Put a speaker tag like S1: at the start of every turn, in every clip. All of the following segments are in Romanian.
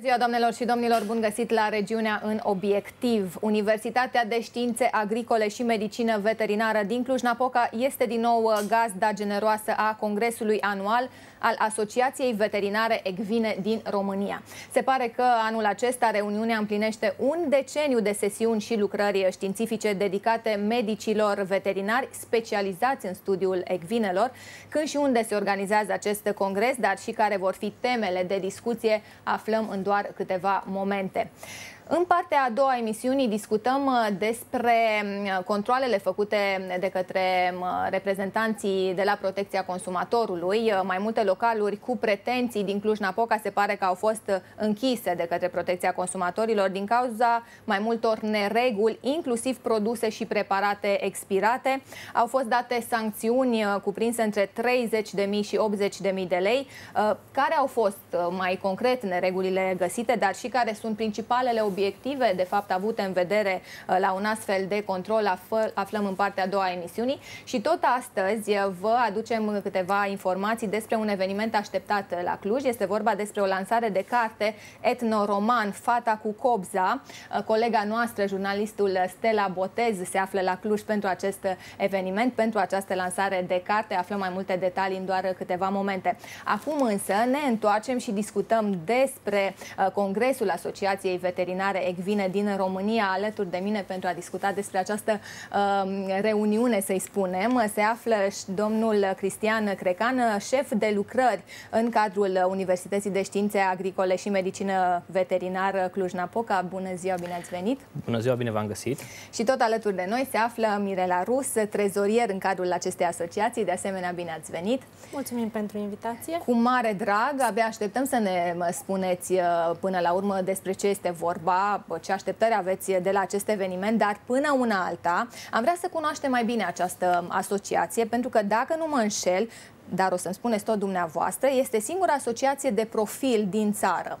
S1: Bună ziua, doamnelor și domnilor! Bun găsit la regiunea în obiectiv. Universitatea de Științe Agricole și Medicină Veterinară din Cluj-Napoca este din nou uh, gazda generoasă a Congresului Anual al Asociației Veterinare Ecvine din România. Se pare că anul acesta reuniunea împlinește un deceniu de sesiuni și lucrări științifice dedicate medicilor veterinari specializați în studiul ecvinelor, când și unde se organizează acest congres, dar și care vor fi temele de discuție, aflăm în doar câteva momente. În partea a doua emisiunii discutăm uh, despre mm, controlele făcute de către mm, reprezentanții de la protecția consumatorului. Uh, mai multe localuri cu pretenții din Cluj-Napoca se pare că au fost uh, închise de către protecția consumatorilor din cauza mai multor nereguli, inclusiv produse și preparate expirate. Au fost date sancțiuni cuprinse între 30.000 și 80.000 de lei. Care au fost mai concret neregulile găsite, dar și care sunt principalele obiective obiective, de fapt, avute în vedere uh, la un astfel de control, aflăm în partea a doua a emisiunii. Și tot astăzi uh, vă aducem câteva informații despre un eveniment așteptat uh, la Cluj. Este vorba despre o lansare de carte etnoroman Fata cu Cobza. Colega noastră, jurnalistul Stella Botez, se află la Cluj pentru acest eveniment, pentru această lansare de carte. Aflăm mai multe detalii în doar câteva momente. Acum însă ne întoarcem și discutăm despre Congresul Asociației Veterinare Veterinare Ecvine din România alături de mine pentru a discuta despre această uh, reuniune, să-i spunem. Se află domnul Cristian Crecan, șef de lucrări în cadrul Universității de Științe Agricole și Medicină Veterinară Cluj-Napoca. Bună ziua, bine ați venit!
S2: Bună ziua, bine v-am găsit!
S1: Și tot alături de noi se află Mirela Rus, trezorier în cadrul acestei asociații. De asemenea, bine ați venit! Mulțumim pentru invitație! Cu mare drag, abia așteptăm să ne spuneți uh, până la urmă despre ce este vorba ce așteptări aveți de la acest eveniment, dar până una alta am vrea să cunoaștem mai bine această asociație, pentru că dacă nu mă înșel, dar o să-mi spuneți tot dumneavoastră, este singura asociație de profil din țară.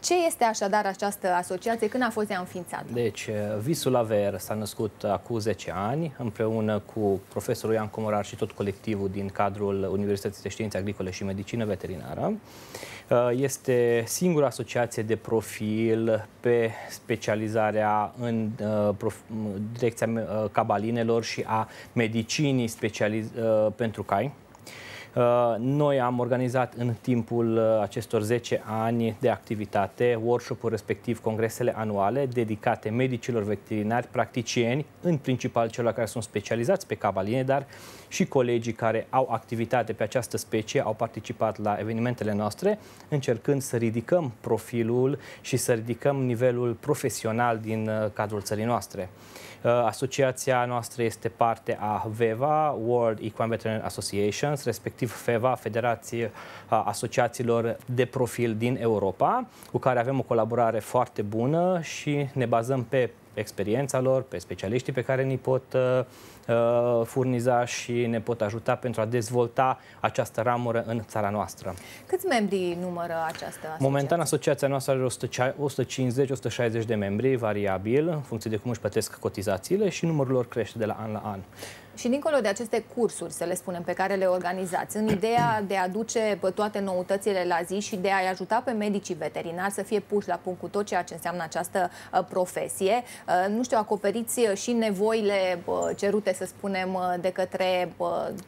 S1: Ce este așadar această asociație? Când a fost ea înființată?
S2: Deci, uh, Visul Aver s-a născut acum 10 ani, împreună cu profesorul Ian Comorar și tot colectivul din cadrul Universității de Științe Agricole și Medicină Veterinară. Este singura asociație de profil pe specializarea în uh, direcția uh, cabalinelor și a medicinii specializ- uh, pentru cai. Uh, noi am organizat în timpul uh, acestor 10 ani de activitate workshop-ul respectiv congresele anuale dedicate medicilor veterinari, practicieni, în principal celor care sunt specializați pe cavaline, dar și colegii care au activitate pe această specie au participat la evenimentele noastre, încercând să ridicăm profilul și să ridicăm nivelul profesional din uh, cadrul țării noastre. Uh, asociația noastră este parte a VEVA, World Equine Veteran Associations, respectiv FEVA, Federație Asociațiilor de Profil din Europa, cu care avem o colaborare foarte bună și ne bazăm pe experiența lor, pe specialiștii pe care ni pot uh, uh, furniza și ne pot ajuta pentru a dezvolta această ramură în țara noastră.
S1: Câți membri numără această asociație?
S2: Momentan asociația noastră are 150-160 de membri, variabil, în funcție de cum își plătesc cotizațiile și numărul lor crește de la an la an.
S1: Și dincolo de aceste cursuri, să le spunem, pe care le organizați, în ideea de a duce toate noutățile la zi și de a-i ajuta pe medicii veterinari să fie puși la punct cu tot ceea ce înseamnă această uh, profesie, uh, nu știu, acoperiți uh, și nevoile cerute, să spunem, de către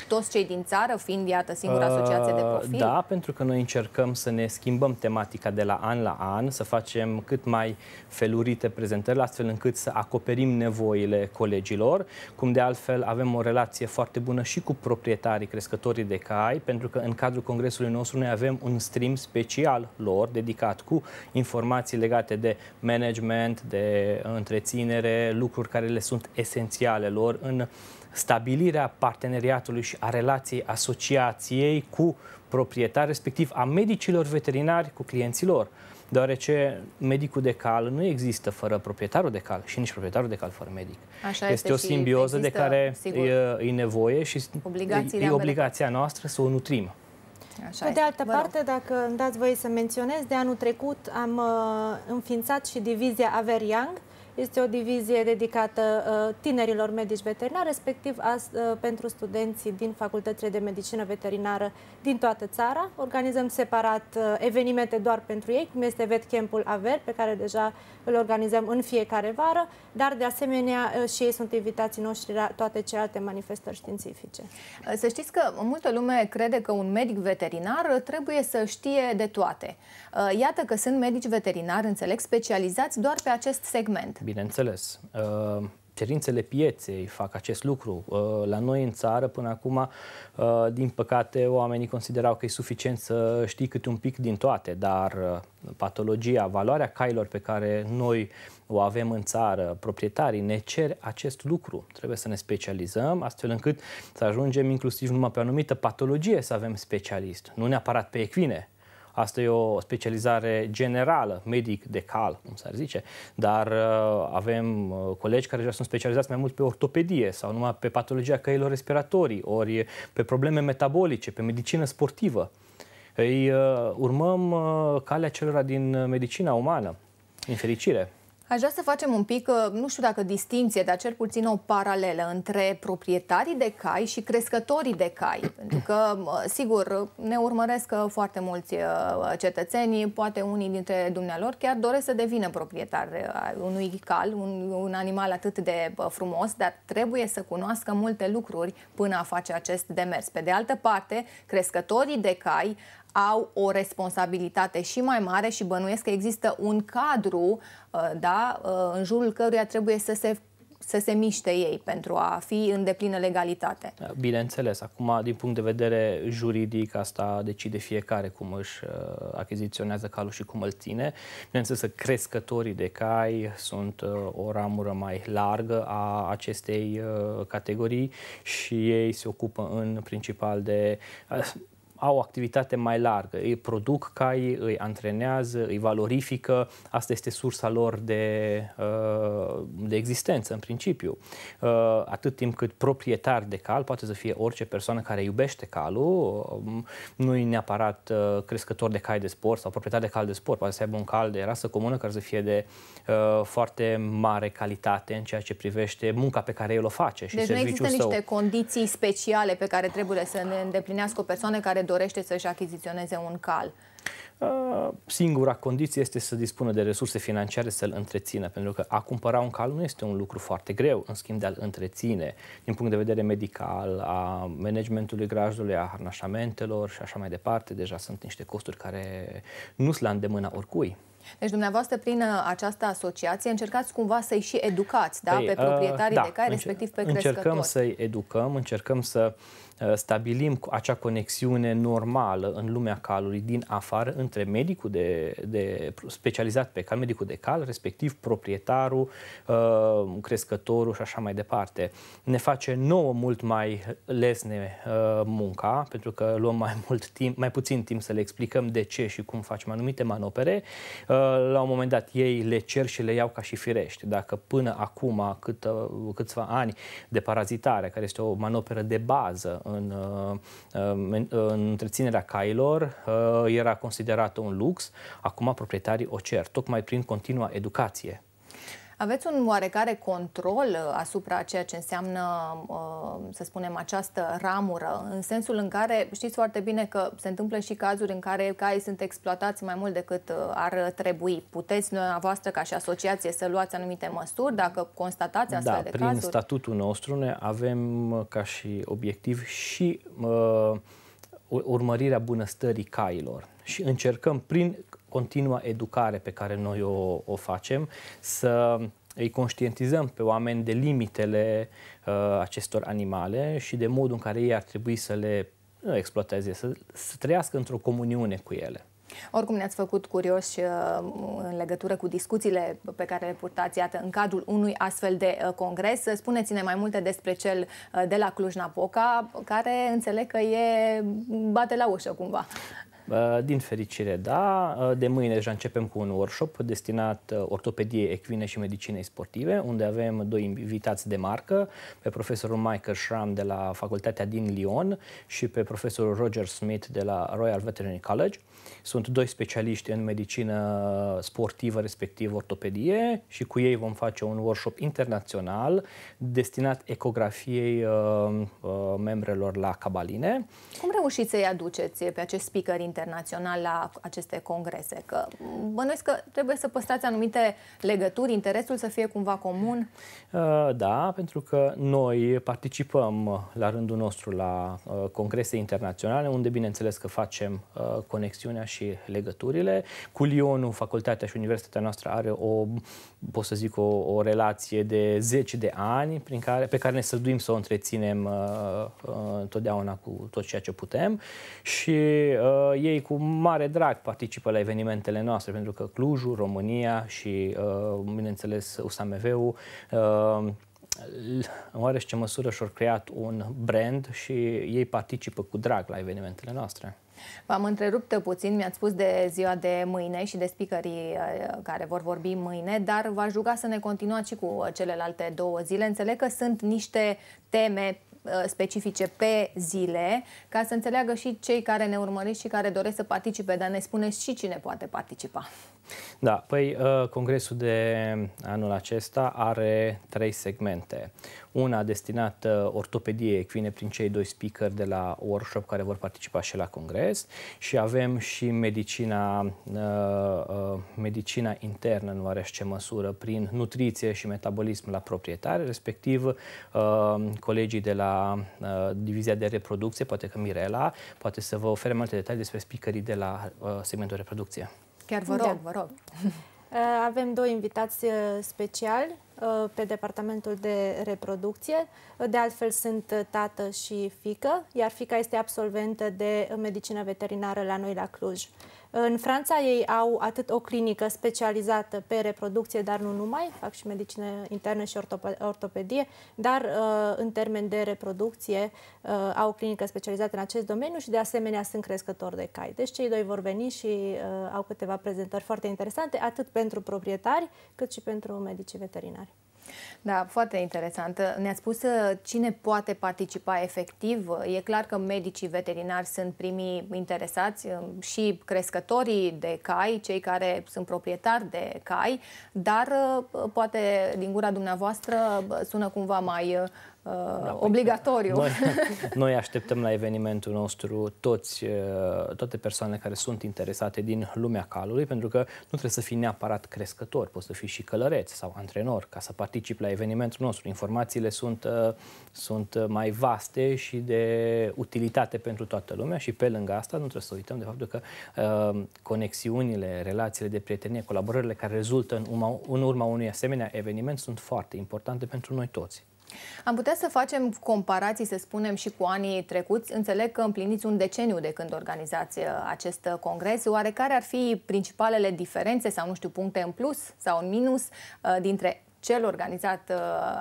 S1: toți cei din țară, fiind, iată, singura asociație de profil? Da,
S2: pentru că noi încercăm să ne schimbăm tematica de la an la an, să facem cât mai felurite prezentări, astfel încât să acoperim nevoile colegilor, cum de altfel avem o relație foarte bună și cu proprietarii crescătorii de cai, pentru că în cadrul congresului nostru noi avem un stream special lor dedicat cu informații legate de management, de întreținere, lucruri care le sunt esențiale lor în stabilirea parteneriatului și a relației asociației cu proprietari, respectiv a medicilor veterinari cu clienții lor deoarece medicul de cal nu există fără proprietarul de cal și nici proprietarul de cal fără medic.
S3: Așa
S1: este, este o simbioză există, de care sigur,
S2: e, e nevoie și e obligația noastră să o nutrim. Așa de
S3: altă parte, dacă îmi dați voie să menționez, de anul trecut am uh, înființat și divizia Aver Young, uh, este o divizie dedicată uh, tinerilor medici veterinari, respectiv uh, pentru studenții din facultățile de medicină veterinară din toată țara. Organizăm separat uh, evenimente doar pentru ei, cum este vetcampul Aver, pe care deja îl organizăm în fiecare vară, dar de asemenea și ei sunt invitații noștri la toate celelalte manifestări științifice. Să știți
S1: că multă lume crede că un medic veterinar trebuie să știe de toate. Iată că sunt medici veterinari, înțeleg, specializați doar pe acest segment
S2: bineînțeles. Uh, cerințele pieței fac acest lucru. Uh, la noi în țară, până acum, uh, din păcate, oamenii considerau că e suficient să știi câte un pic din toate, dar patologia, valoarea cailor pe care noi o avem în țară, proprietarii ne cer acest lucru. Trebuie să ne specializăm astfel încât să ajungem inclusiv numai pe o anumită patologie să avem specialist, nu neapărat pe equine, Asta e o specializare generală, medic de cal, cum s-ar zice, dar uh, avem uh, colegi care deja sunt specializați mai mult pe ortopedie sau numai pe patologia căilor respiratorii, ori pe probleme metabolice, pe medicină sportivă. Îi uh, urmăm calea celor din medicina umană, în fericire.
S1: Aș vrea să facem un pic, uh, nu știu dacă distinție, dar cel puțin o paralelă între proprietarii de cai și crescătorii de cai. Pentru că, uh, sigur, ne urmăresc uh, foarte mulți cetățeni, poate unii dintre dumnealor chiar doresc să devină proprietari unui cal, un, un animal atât de frumos, dar trebuie să cunoască multe lucruri până a face acest demers. Pe de altă parte, crescătorii de cai au o responsabilitate și mai mare și bănuiesc că există un cadru uh, da, uh, în jurul căruia trebuie să se să se miște ei pentru a fi în deplină legalitate. Da,
S2: bineînțeles, acum din punct de vedere juridic asta decide fiecare cum își uh, achiziționează calul și cum îl ține. Bineînțeles, crescătorii de cai sunt o ramură mai largă a acestei categorii și ei se ocupă în principal de au o activitate mai largă. Îi produc cai, îi antrenează, îi valorifică. Asta este sursa lor de, uh, de existență, în principiu. Uh, atât timp cât proprietar de cal, poate să fie orice persoană care iubește calul, um, nu e neapărat uh, crescător de cai de sport sau proprietar de cal de sport, poate să aibă un cal de rasă comună care să fie de foarte mare calitate în ceea ce privește munca pe care el o face și deci serviciul său. nu există niște
S1: condiții speciale pe care trebuie să ne îndeplinească o persoană care dorește să-și achiziționeze un cal?
S2: Uh, singura condiție este să dispună de resurse financiare să-l întrețină, pentru că a cumpăra un cal nu este un lucru foarte greu, în schimb de a-l întreține din punct de vedere medical, a managementului grajdului, a harnașamentelor și așa mai departe, deja sunt niște costuri care nu sunt la îndemâna oricui.
S1: Deci dumneavoastră, prin uh, această asociație, încercați cumva să-i și educați da? păi, pe uh, proprietarii uh, da, de cai, respectiv pe încercăm crescători. Încercăm
S2: să-i educăm, încercăm să uh, Eh, stabilim acea conexiune normală în lumea calului din afară între medicul de, de specializat pe cal, medicul de cal, respectiv proprietarul, eh, crescătorul și așa mai departe. Ne face nouă mult mai lesne eh, munca, pentru că luăm mai, mult timp, mai puțin timp să le explicăm de ce și cum facem anumite manopere. La un moment dat ei le cer și le iau ca și firești. Dacă până acum, cât, câțiva ani de parazitare, care este o manoperă de bază în, în uh, uh, uh, întreținerea cailor era considerat un lux, acum proprietarii o cer, tocmai prin continua educație
S1: aveți un oarecare control uh, asupra ceea ce înseamnă, uh, să spunem, această ramură, în sensul în care știți foarte bine că se întâmplă și cazuri în care caii sunt exploatați mai mult decât uh, ar trebui. Puteți dumneavoastră ca și asociație să luați anumite măsuri dacă constatați da, astfel da, de cazuri? Da, prin
S2: statutul nostru ne avem ca și obiectiv și uh, urmărirea bunăstării cailor și încercăm prin continua educare pe care noi o, o facem, să îi conștientizăm pe oameni de limitele uh, acestor animale și de modul în care ei ar trebui să le uh, exploateze, să, să trăiască într-o comuniune cu ele.
S1: Oricum ne-ați făcut curioși uh, în legătură cu discuțiile pe care le purtați, iată, în cadrul unui astfel de uh, congres. Spuneți-ne mai multe despre cel uh, de la Cluj-Napoca, care înțeleg că e bate la ușă cumva.
S2: Uh, din fericire, da. Uh, de mâine deja începem cu un workshop destinat uh, ortopediei echine și medicinei sportive, unde avem doi invitați de marcă, pe profesorul Michael Schramm de la Facultatea din Lyon și pe profesorul Roger Smith de la Royal Veterinary College. Sunt doi specialiști în medicină sportivă, respectiv ortopedie, și cu ei vom face un workshop internațional destinat ecografiei uh, uh, membrelor la cabaline.
S1: Cum reușiți să-i aduceți pe acest speaker internațional la aceste congrese? Că bănuiesc că trebuie să păstrați anumite legături, interesul să fie cumva comun?
S2: Uh, da, pentru că noi participăm uh, la rândul nostru la uh, congrese internaționale, unde bineînțeles că facem conexiunea și legăturile. Cu Lionul, facultatea și universitatea noastră are o, pot să zic, o, o relație de 10 de ani prin care, pe care ne străduim să o întreținem întotdeauna cu tot ceea ce putem și ei cu mare drag participă la evenimentele noastre, pentru că Clujul, România și, uh, bineînțeles, USAMV-ul în uh, oarește măsură și-au creat un brand și ei participă cu drag la evenimentele noastre.
S1: V-am întrerupt puțin, mi-ați spus de ziua de mâine și de speakerii uh, care vor vorbi mâine, dar v-aș ruga să ne continuați și cu celelalte două zile. Înțeleg că sunt niște teme Uh, specifice pe zile, ca să înțeleagă și cei care ne urmăresc și care doresc să participe, dar ne spuneți și cine poate participa.
S2: Da, păi uh, congresul de anul acesta are trei segmente. Una destinată ortopediei vine prin cei doi speaker de la workshop care vor participa și la congres și avem și medicina, uh, uh, medicina internă în oarește măsură prin nutriție și metabolism la proprietare, respectiv colegii de la divizia de reproducție, poate că Mirela, poate să vă ofere multe detalii despre speakerii de la segmentul reproducție.
S3: Chiar vă da. rog, da. vă rog. Uh, avem doi invitați uh, speciali uh, pe departamentul de reproducție. De altfel sunt tată și fică, iar fica este absolventă de medicină veterinară la noi la Cluj. În Franța ei au atât o clinică specializată pe reproducție, dar nu numai, fac și medicină internă și ortopedie, dar uh, în termen de reproducție uh, au o clinică specializată în acest domeniu și de asemenea sunt crescători de cai. Deci cei doi vor veni și uh, au câteva prezentări foarte interesante, atât pentru proprietari, cât și pentru medicii veterinari. Da,
S1: foarte interesant. Ne-ați spus uh, cine poate participa efectiv. E clar că medicii veterinari sunt primii interesați um, și crescătorii de cai, cei care sunt proprietari de cai, dar uh, poate din gura dumneavoastră uh, sună cumva mai uh, obligatoriu. Noi,
S2: noi așteptăm la evenimentul nostru toți, uh, toate persoanele care sunt interesate din lumea calului, pentru că nu trebuie să fii neapărat crescător, poți să fii și călăreț sau antrenor ca să participi la evenimentul nostru. Informațiile sunt, uh, sunt mai vaste și de utilitate pentru toată lumea și pe lângă asta nu trebuie să uităm de faptul că uh, conexiunile, relațiile de prietenie, colaborările care rezultă în urma, în urma unui asemenea eveniment sunt foarte importante pentru noi toți.
S1: Am putea să facem comparații, să spunem, și cu anii trecuți. Înțeleg că împliniți un deceniu de când organizați uh, acest uh, congres. Oare care ar fi principalele diferențe sau, nu știu, puncte în plus sau în minus uh, dintre cel organizat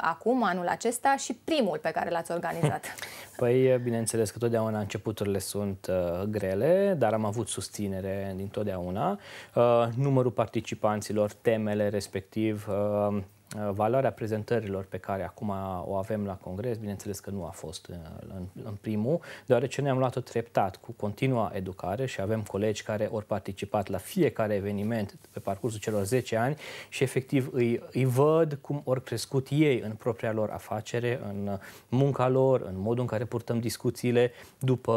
S1: acum, anul acesta, și primul pe care l-ați organizat?
S2: Păi, bineînțeles că totdeauna începuturile sunt uh, grele, dar am avut susținere din Uh, numărul participanților, temele respectiv, uh, Uh, valoarea prezentărilor pe care acum o avem la Congres, bineînțeles că nu a fost uh, în, în primul, deoarece ne am luat-o treptat cu continua educare și avem colegi care au participat la fiecare eveniment pe parcursul celor 10 ani și efectiv îi, îi văd cum au crescut ei în propria lor afacere, în munca lor, în modul în care purtăm discuțiile după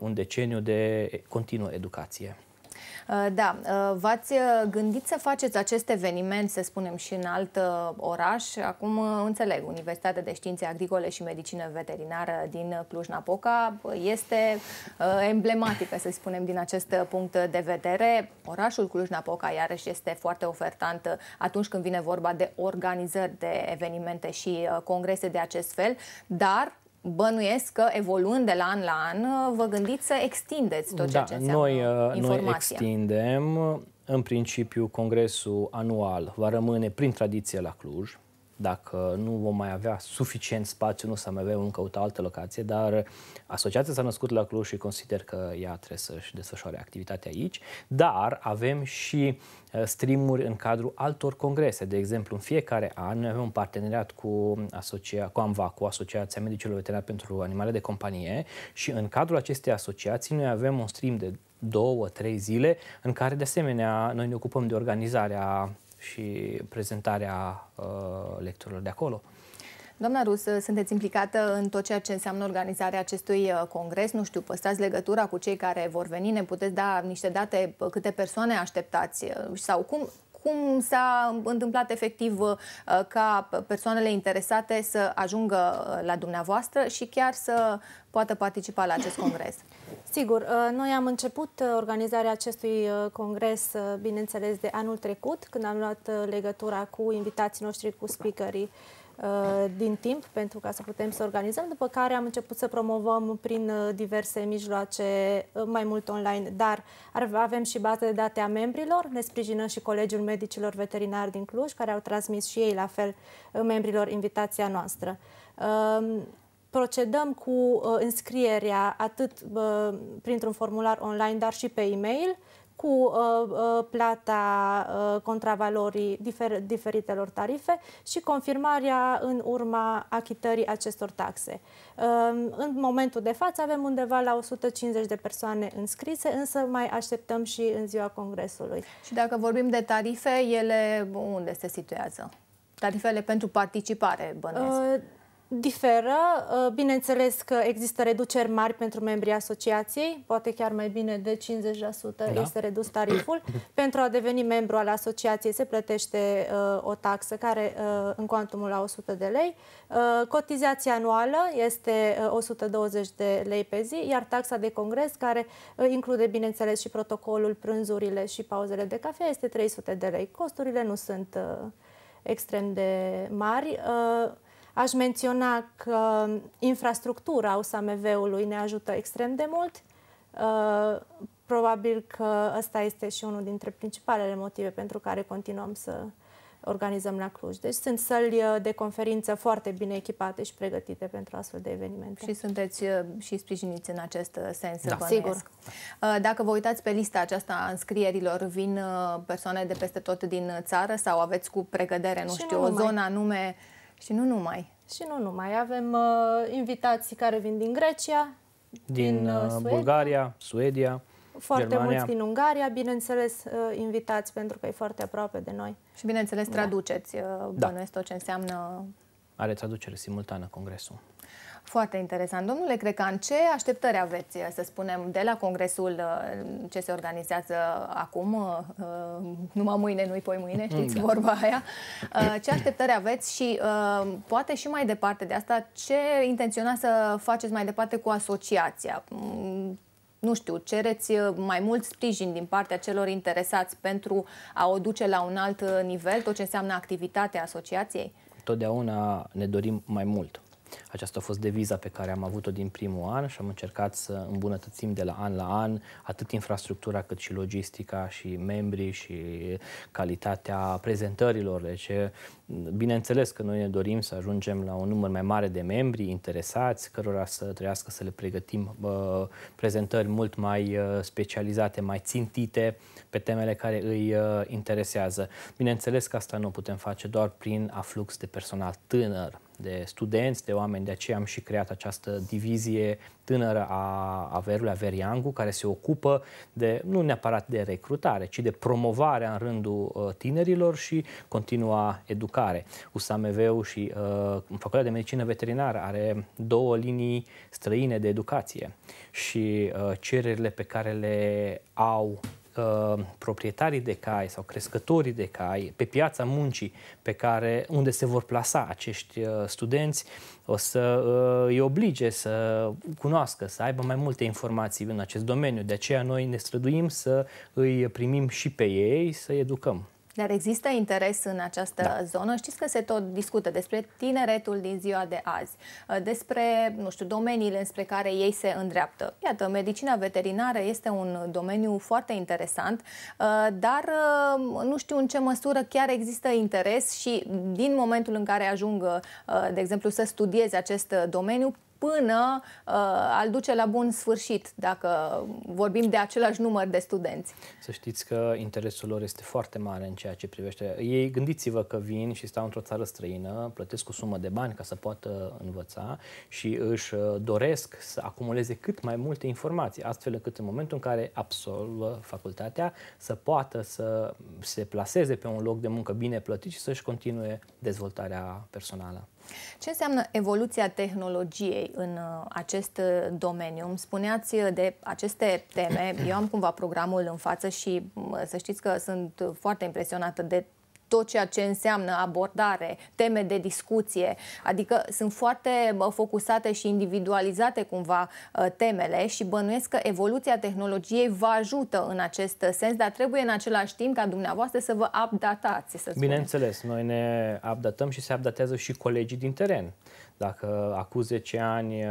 S2: un deceniu de continuă educație.
S1: Uh, da, uh, v-ați uh, gândit să faceți acest eveniment, să spunem, și în alt oraș. Acum înțeleg, Universitatea de Științe Agricole și Medicină Veterinară din Cluj-Napoca este emblematică, să spunem, din acest punct de vedere. Orașul Cluj-Napoca, iarăși, este foarte ofertant atunci când vine vorba de organizări de evenimente și congrese de acest fel, dar bănuiesc că evoluând de la an la an, vă gândiți să extindeți tot ceea da, ce înseamnă noi, uh, informația. Noi
S2: extindem. În principiu, congresul anual va rămâne prin tradiție la Cluj dacă nu vom mai avea suficient spațiu, nu să mai avem căuta altă locație, dar asociația s-a născut la Cluj și consider că ea trebuie să-și desfășoare activitatea aici, dar avem și uh, streamuri în cadrul altor congrese. De exemplu, în fiecare an noi avem un parteneriat cu, asocia, cu AMVA, cu Asociația Medicilor Veterinari pentru Animale de Companie și în cadrul acestei asociații noi avem un stream de două, trei zile în care de asemenea noi ne ocupăm de organizarea și prezentarea uh, lecturilor de acolo.
S1: Doamna Rus, uh, sunteți implicată în tot ceea ce înseamnă organizarea acestui uh, congres. Nu știu, păstrați legătura cu cei care vor veni, ne puteți da niște date, uh, câte persoane așteptați sau cum, cum s-a întâmplat efectiv ca persoanele interesate să ajungă la dumneavoastră și chiar să poată participa la acest congres?
S3: Sigur, uh, noi am început uh, organizarea acestui uh, congres, bineînțeles, de anul trecut, când am luat legătura cu invitații noștri, cu speakerii din timp pentru ca să putem să organizăm, după care am început să promovăm prin diverse mijloace, mai mult online, dar avem și bază de date a membrilor, ne sprijină și Colegiul Medicilor Veterinari din Cluj, care au transmis și ei la fel membrilor invitația noastră procedăm cu uh, înscrierea atât uh, printr-un formular online, dar și pe e-mail, cu uh, uh, plata uh, contravalorii difer- diferitelor tarife și confirmarea în urma achitării acestor taxe. Uh, în momentul de față avem undeva la 150 de persoane înscrise, însă mai așteptăm și în ziua Congresului. Și dacă vorbim de tarife, ele unde se situează? Tarifele pentru participare, bănesc. Uh, Diferă. Uh, bineînțeles că există reduceri mari pentru membrii asociației, poate chiar mai bine de 50% da. este redus tariful. pentru a deveni membru al asociației se plătește uh, o taxă care uh, în cuantumul la 100 de lei. Uh, cotizația anuală este uh, 120 de lei pe zi, iar taxa de congres, care uh, include bineînțeles și protocolul, prânzurile și pauzele de cafea, este 300 de lei. Costurile nu sunt uh, extrem de mari. Uh, Aș menționa că um, infrastructura USAMV-ului ne ajută extrem de mult. Uh, probabil că ăsta este și unul dintre principalele motive pentru care continuăm să organizăm la Cluj. Deci sunt săli uh, de conferință foarte bine echipate și pregătite pentru astfel de evenimente. Și sunteți uh, și sprijiniți în acest
S1: sens, da. Sigur. Dacă vă uitați pe lista aceasta a înscrierilor, vin persoane de peste tot din țară sau aveți cu pregădere, nu și știu, nu o zonă anume și nu
S3: numai. Și nu numai. Avem uh, invitații care vin din Grecia, din, din uh, uh, Suedia.
S2: Bulgaria, Suedia, Foarte Germania. mulți din
S3: Ungaria, bineînțeles, uh, invitați pentru că e foarte aproape de noi. Și bineînțeles, da. traduceți, uh, da. bănuiesc tot ce înseamnă...
S2: Are traducere simultană congresul.
S1: Foarte interesant. Domnule Crecan, ce așteptări aveți, eh, să spunem, de la congresul eh, ce se organizează acum, eh, numai mâine, nu-i poi mâine, știți da. vorba aia, ce așteptări aveți și poate și mai departe de asta, ce intenționați să faceți mai departe cu asociația? Mm, nu știu, cereți mai mult sprijin din partea celor interesați pentru a o duce la un alt nivel, tot ce înseamnă activitatea asociației?
S2: Totdeauna ne dorim mai mult. Aceasta a fost deviza pe care am avut-o din primul an și am încercat să îmbunătățim de la an la an atât infrastructura cât și logistica și membrii și calitatea prezentărilor. Deci, bineînțeles că noi ne dorim să ajungem la un număr mai mare de membri interesați, cărora să trăiască să le pregătim uh, prezentări mult mai uh, specializate, mai țintite pe temele care îi uh, interesează. Bineînțeles că asta nu putem face doar prin aflux de personal tânăr, de studenți, de oameni. De aceea am și creat această divizie tânără a Averului, Averiangu, care se ocupă de, nu neapărat de recrutare, ci de promovarea în rândul uh, tinerilor și continua educare. USAMV-ul și uh, Facultatea de Medicină Veterinară are două linii străine de educație și uh, cererile pe care le au Uh, proprietarii de cai sau crescătorii de cai pe piața muncii pe care, unde se vor plasa acești uh, studenți o să uh, îi oblige să cunoască, să aibă mai multe informații în acest domeniu. De aceea noi ne străduim să îi primim și pe ei, să i educăm.
S1: Dar există interes în această da. zonă? Știți că se tot discută despre tineretul din ziua de azi, ă, despre, nu știu, domeniile înspre care ei se îndreaptă. Iată, medicina veterinară este un domeniu foarte interesant, ă, dar ă, nu știu în ce măsură chiar există interes și din momentul în care ajung, de exemplu, să studieze acest domeniu, până uh, al duce la bun sfârșit, dacă vorbim de același număr de studenți.
S2: Să știți că interesul lor este foarte mare în ceea ce privește. Ei, gândiți-vă că vin și stau într-o țară străină, plătesc o sumă de bani ca să poată învăța și își uh, doresc să acumuleze cât mai multe informații, astfel încât în momentul în care absolvă facultatea să poată să se plaseze pe un loc de muncă bine plătit și să-și continue dezvoltarea personală.
S1: Ce înseamnă evoluția tehnologiei în uh, acest uh, domeniu? Îmi spuneați uh, de aceste teme. Eu am cumva programul în față și să știți că sunt foarte impresionată de tot ceea ce înseamnă abordare, teme de discuție, adică sunt foarte focusate și individualizate cumva ă, temele și bănuiesc că evoluția tehnologiei vă ajută în acest sens, dar trebuie în același timp ca dumneavoastră să vă updatați. Să Bineînțeles,
S2: noi ne updatăm și se updatează și colegii din teren. Dacă acum 10 ani ă,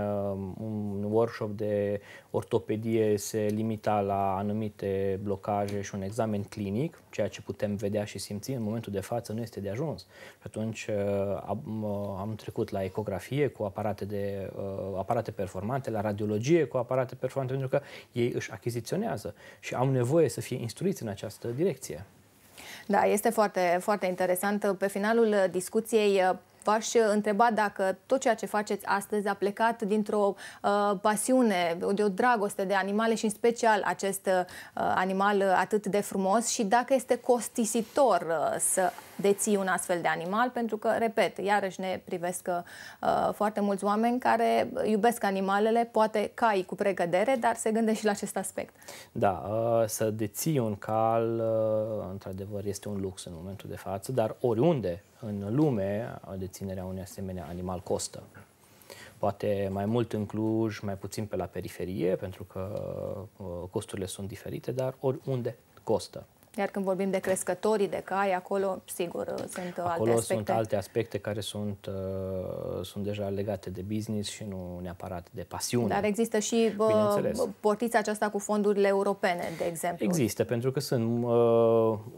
S2: un workshop de ortopedie se limita la anumite blocaje și un examen clinic, ceea ce putem vedea și simți în momentul momentul de față nu este de ajuns. Și atunci uh, am, uh, am trecut la ecografie cu aparate, de, uh, aparate performante, la radiologie cu aparate performante, pentru că ei își achiziționează și au nevoie să fie instruiți în această direcție.
S1: Da, este foarte, foarte interesant. Pe finalul discuției v-aș uh, întreba dacă tot ceea ce faceți astăzi a plecat dintr-o uh, pasiune, de o dragoste de animale și în special acest uh, animal atât de frumos și dacă este costisitor uh, să deții un astfel de animal, pentru că, repet, iarăși ne privesc uh, foarte mulți oameni care iubesc animalele, poate cai cu pregădere, dar se gândește și la acest aspect.
S2: Da, uh, să deții un cal, uh, într-adevăr, este un lux în momentul de față, dar oriunde în lume uh, deținerea unui asemenea animal costă. Poate mai mult în Cluj, mai puțin pe la periferie, pentru că uh, costurile sunt diferite, dar oriunde costă.
S1: Iar când vorbim de crescătorii de cai, acolo, sigur, uh, sunt acolo uh, alte aspecte. acolo sunt alte
S2: aspecte care sunt, uh, sunt deja legate de business și nu neapărat de pasiune. Dar
S1: există și uh, portița aceasta cu fondurile europene, de exemplu. Există,
S2: pentru că sunt uh,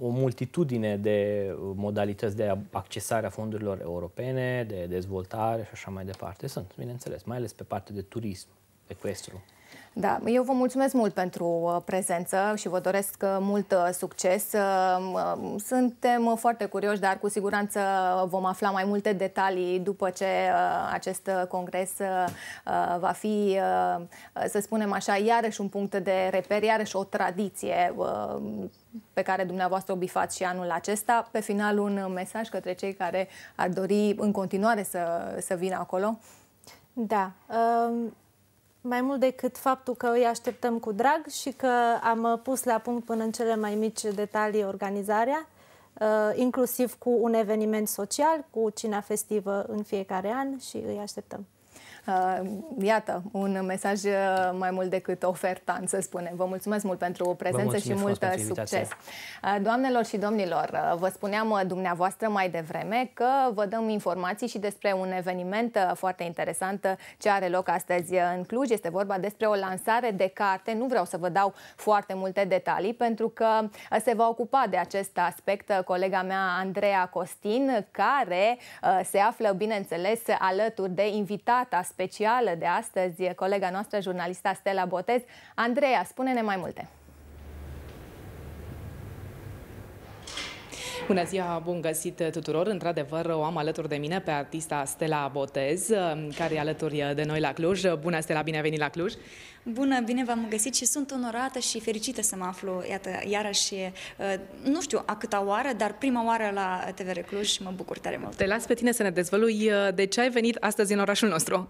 S2: o multitudine de modalități de accesare a fondurilor europene, de dezvoltare și așa mai departe. Sunt, bineînțeles, mai ales pe partea de turism, de questru.
S1: Da, eu vă mulțumesc mult pentru uh, prezență și vă doresc uh, mult uh, succes. Suntem foarte curioși, dar cu siguranță vom afla mai multe detalii după ce acest congres va fi, să spunem așa, iarăși un punct de reper, iarăși o tradiție pe care dumneavoastră o bifați și anul acesta. Pe final, un mesaj către cei care ar dori în continuare să,
S3: să vină acolo? Da. Um, mai mult decât faptul că îi așteptăm cu drag și că am uh, pus la punct până în cele mai mici detalii organizarea, uh, inclusiv cu un eveniment social, cu cina festivă în fiecare an și îi așteptăm. Uh, iată, un mesaj uh, mai mult decât
S1: ofertant, să spunem. Vă mulțumesc mult pentru prezență și mult succes. Uh, doamnelor și domnilor, vă spuneam dumneavoastră mai devreme că vă dăm informații și despre un eveniment foarte interesant ce are loc astăzi în Cluj. Este vorba despre o lansare de carte. Nu vreau să vă dau foarte multe detalii pentru că se va ocupa de acest aspect colega mea Andreea Costin, care se află, bineînțeles, alături de invitata specială de astăzi, colega noastră, jurnalista Stella Botez. Andreea, spune-ne mai multe.
S4: Bună ziua, bun găsit tuturor! Într-adevăr, o am alături de mine pe artista Stella Botez, um, care e alături de noi la Cluj. Bună, Stella, bine ai venit la Cluj! Bună, bine
S5: v-am găsit și sunt onorată și fericită să mă aflu, iată, iarăși, uh, nu știu a câta
S4: oară, dar prima oară la TVR Cluj și mă bucur tare mult. Te las pe tine să ne dezvălui uh, de ce ai venit astăzi în orașul nostru.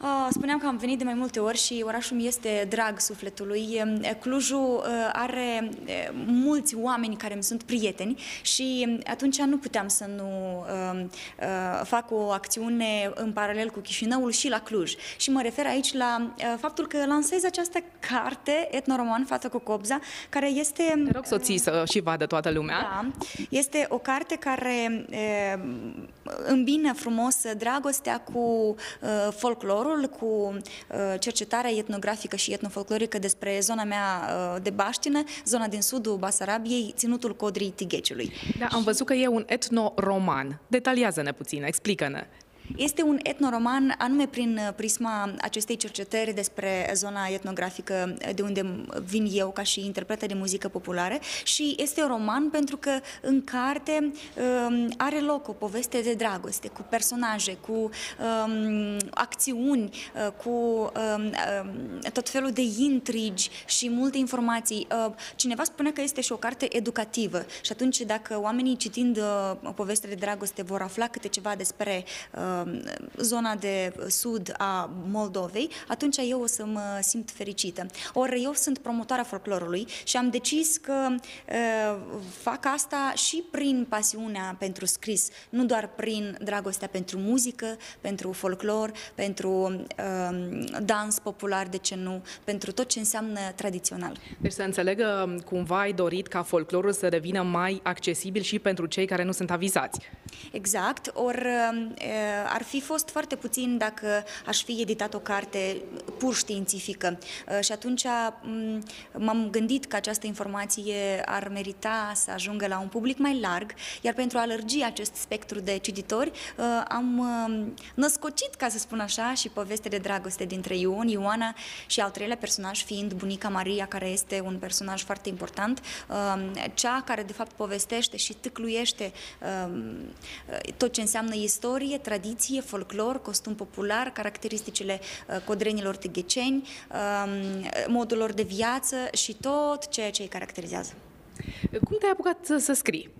S5: Uh, spuneam că am venit de mai multe ori și orașul mi este drag sufletului. Um, Clujul are mulți oameni care mi sunt prieteni și mm, atunci nu puteam să nu uh, uh, fac o acțiune în paralel cu Chișinăul și la Cluj. Și mă refer aici la uh, faptul că lansez această carte, Etnoroman față cu Cobza, care este... Te rog să o ții
S4: să și vadă toată lumea.
S5: Da, este o carte care uh, îmbină frumos dragostea cu uh, folclorul, cu uh, cercetarea etnografică și etnofolclorică despre zona mea uh, de baștină, zona din sudul Basarabiei, ținutul Codrii
S4: Tighecelui. Da, am văzut că e un etno-roman. Detaliază-ne puțin, explică-ne.
S5: Este un etnoroman anume prin uh, prisma acestei cercetări despre zona etnografică uh, de unde vin eu ca și interpretă de muzică populară și este un roman pentru că în carte um, are loc o poveste de dragoste cu personaje, cu um, acțiuni, uh, cu um, um, tot felul de intrigi și multe informații. Cineva spune că este și o carte educativă și atunci dacă oamenii citind o poveste de dragoste vor afla câte ceva despre um, Uh, zona de sud a Moldovei, atunci eu o să mă simt fericită. Ori eu sunt promotoarea folclorului și am decis că uh, fac asta și prin pasiunea pentru scris, nu doar prin dragostea pentru muzică, pentru folclor, pentru uh, dans popular, de ce nu, pentru tot ce înseamnă tradițional.
S4: Deci să înțeleg că cumva ai dorit ca folclorul să devină mai accesibil și pentru cei care nu sunt avizați.
S5: Exact, ori ar fi fost foarte puțin dacă aș fi editat o carte pur științifică. Uh, și atunci mm, m-am gândit că această informație ar merita să ajungă la un public mai larg, iar pentru a lărgi acest spectru de cititori, uh, am uh, născocit, ca să spun așa, și poveste de dragoste dintre Ion, Ioana și al treilea personaj fiind bunica Maria, care este un personaj foarte important, cea care de fapt povestește și tâcluiește tot ce înseamnă istorie, tradiție, tradiție, folclor, costum popular, caracteristicile uh, codrenilor tâgheceni, um, modul lor de viață și tot ceea ce îi caracterizează. Cum te-ai apucat să
S4: scrii?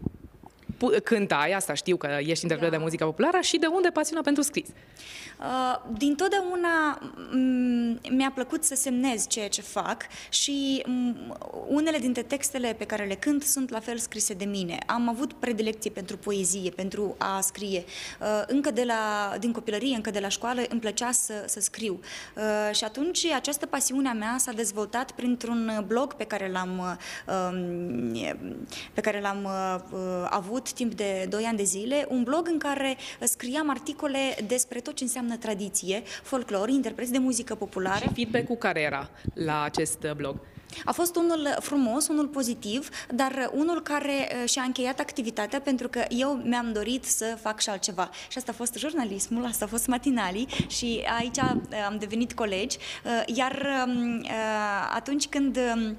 S4: cântai, asta știu că ești interpret da. de muzică populară, și de unde pasiunea pentru scris?
S5: Uh, din totdeauna mm, mi-a plăcut să semnez ceea ce fac și mm, unele dintre textele pe care le cânt sunt la fel scrise de mine. Am avut predilecție pentru poezie, pentru a scrie. Uh, încă de la, din copilărie, încă de la școală, îmi plăcea să, să scriu. Uh, și atunci această pasiune a mea s-a dezvoltat printr-un blog pe care l-am uh, um, pe care l-am uh, uh, avut timp de 2 ani de zile, un blog în care uh, scriam articole despre tot ce înseamnă tradiție, folclor, interpreți de muzică populară. Și feedback-ul care era la
S4: acest uh, blog?
S5: A fost unul uh, frumos, unul pozitiv, dar unul care și-a încheiat activitatea pentru că eu mi-am dorit să fac și altceva. Și asta a fost jurnalismul, asta a fost matinalii și aici am devenit colegi. Iar um, atunci când um,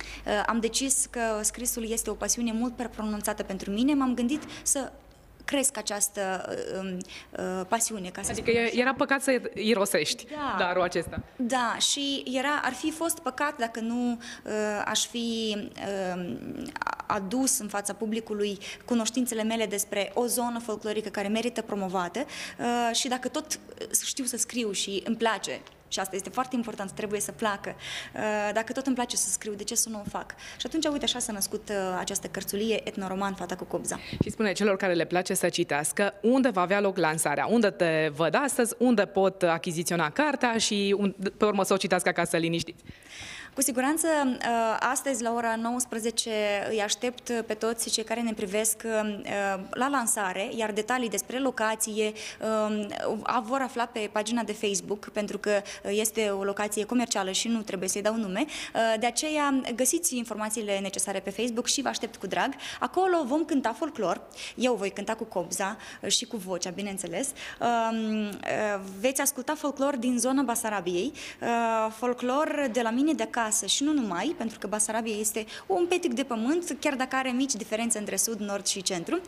S5: Uh, am decis că scrisul este o pasiune mult prea pronunțată pentru mine, m-am gândit să cresc această uh, um, uh,
S4: pasiune. Ca să adică spun. era păcat să irosești da. darul acesta.
S5: Da, și era, ar fi fost păcat dacă nu uh, aș fi uh, adus în fața publicului cunoștințele mele despre o zonă folclorică care merită promovată uh, și dacă tot știu să scriu și îmi place și asta este foarte important, trebuie să placă. Uh, dacă tot îmi place să scriu, de ce să nu o fac? Și atunci, uite, așa s-a născut uh, această cărțulie etnoroman Fata cu cobza. Și
S4: spune celor care le place să citească unde va avea loc lansarea, unde te văd astăzi, unde pot achiziționa cartea și pe urmă să o citească acasă liniștit.
S5: Cu siguranță, uh, astăzi, la ora 19, îi aștept pe toți cei care ne privesc uh, uh, la lansare, iar detalii despre locație vor afla pe pagina de Facebook, pentru că este o locație comercială și nu trebuie să-i dau nume. De aceea, găsiți informațiile necesare pe Facebook și vă aștept cu drag. Acolo vom cânta folclor, eu voi cânta cu cobza și cu vocea, bineînțeles. Veți asculta folclor din zona Basarabiei, folclor de la mine de acasă, acasă și nu numai, pentru că Basarabia este un petic de pământ, chiar dacă are mici diferențe între sud, nord și centru.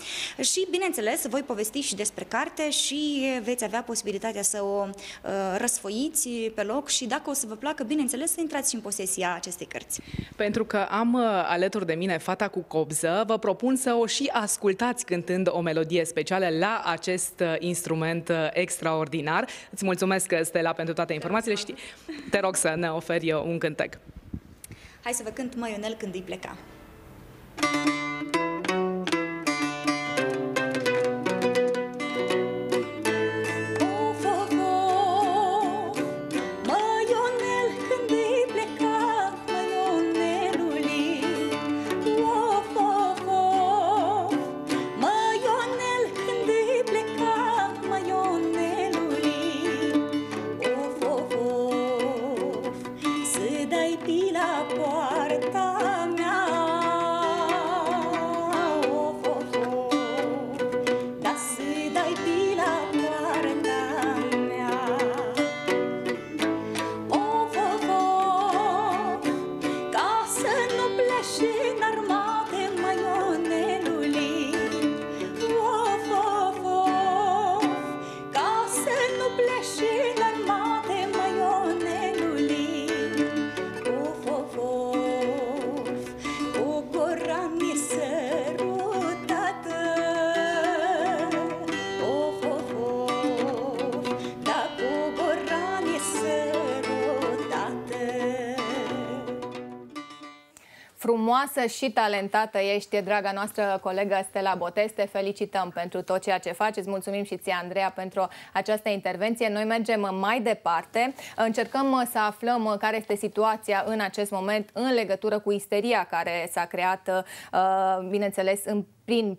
S5: Și, bineînțeles, voi povesti și despre carte și veți avea posibilitatea să o uh, răsfoiți pe loc și dacă o să vă placă, bineînțeles, să intrați
S4: și în posesia acestei cărți. Pentru că am uh, alături de mine fata cu copză, vă propun să o și ascultați cântând o melodie specială la acest uh, instrument extraordinar. Îți mulțumesc, Stella, pentru toate informațiile. Știi, te rog să ne oferi un cântec.
S5: Hai să vă cânt Măionel când îi pleca. Thank you.
S1: frumoasă și talentată ești, draga noastră colegă Stella Botez. Te felicităm pentru tot ceea ce faci. Îți mulțumim și ție, Andreea, pentru această intervenție. Noi mergem mai departe. Încercăm să aflăm care este situația în acest moment în legătură cu isteria care s-a creat, uh, bineînțeles, în prin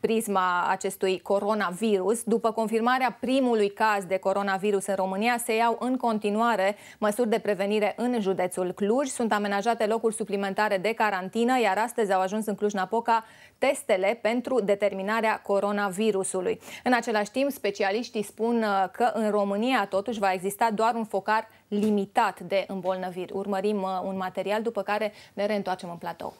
S1: prisma acestui coronavirus. După confirmarea primului caz de coronavirus în România, se iau în continuare măsuri de prevenire în județul Cluj. Sunt amenajate locuri suplimentare de carantină, iar astăzi au ajuns în Cluj-Napoca testele pentru determinarea coronavirusului. În același timp, specialiștii spun uh, că în România totuși va exista doar un focar limitat de îmbolnăviri. Urmărim uh, un material după care ne reîntoarcem în platou.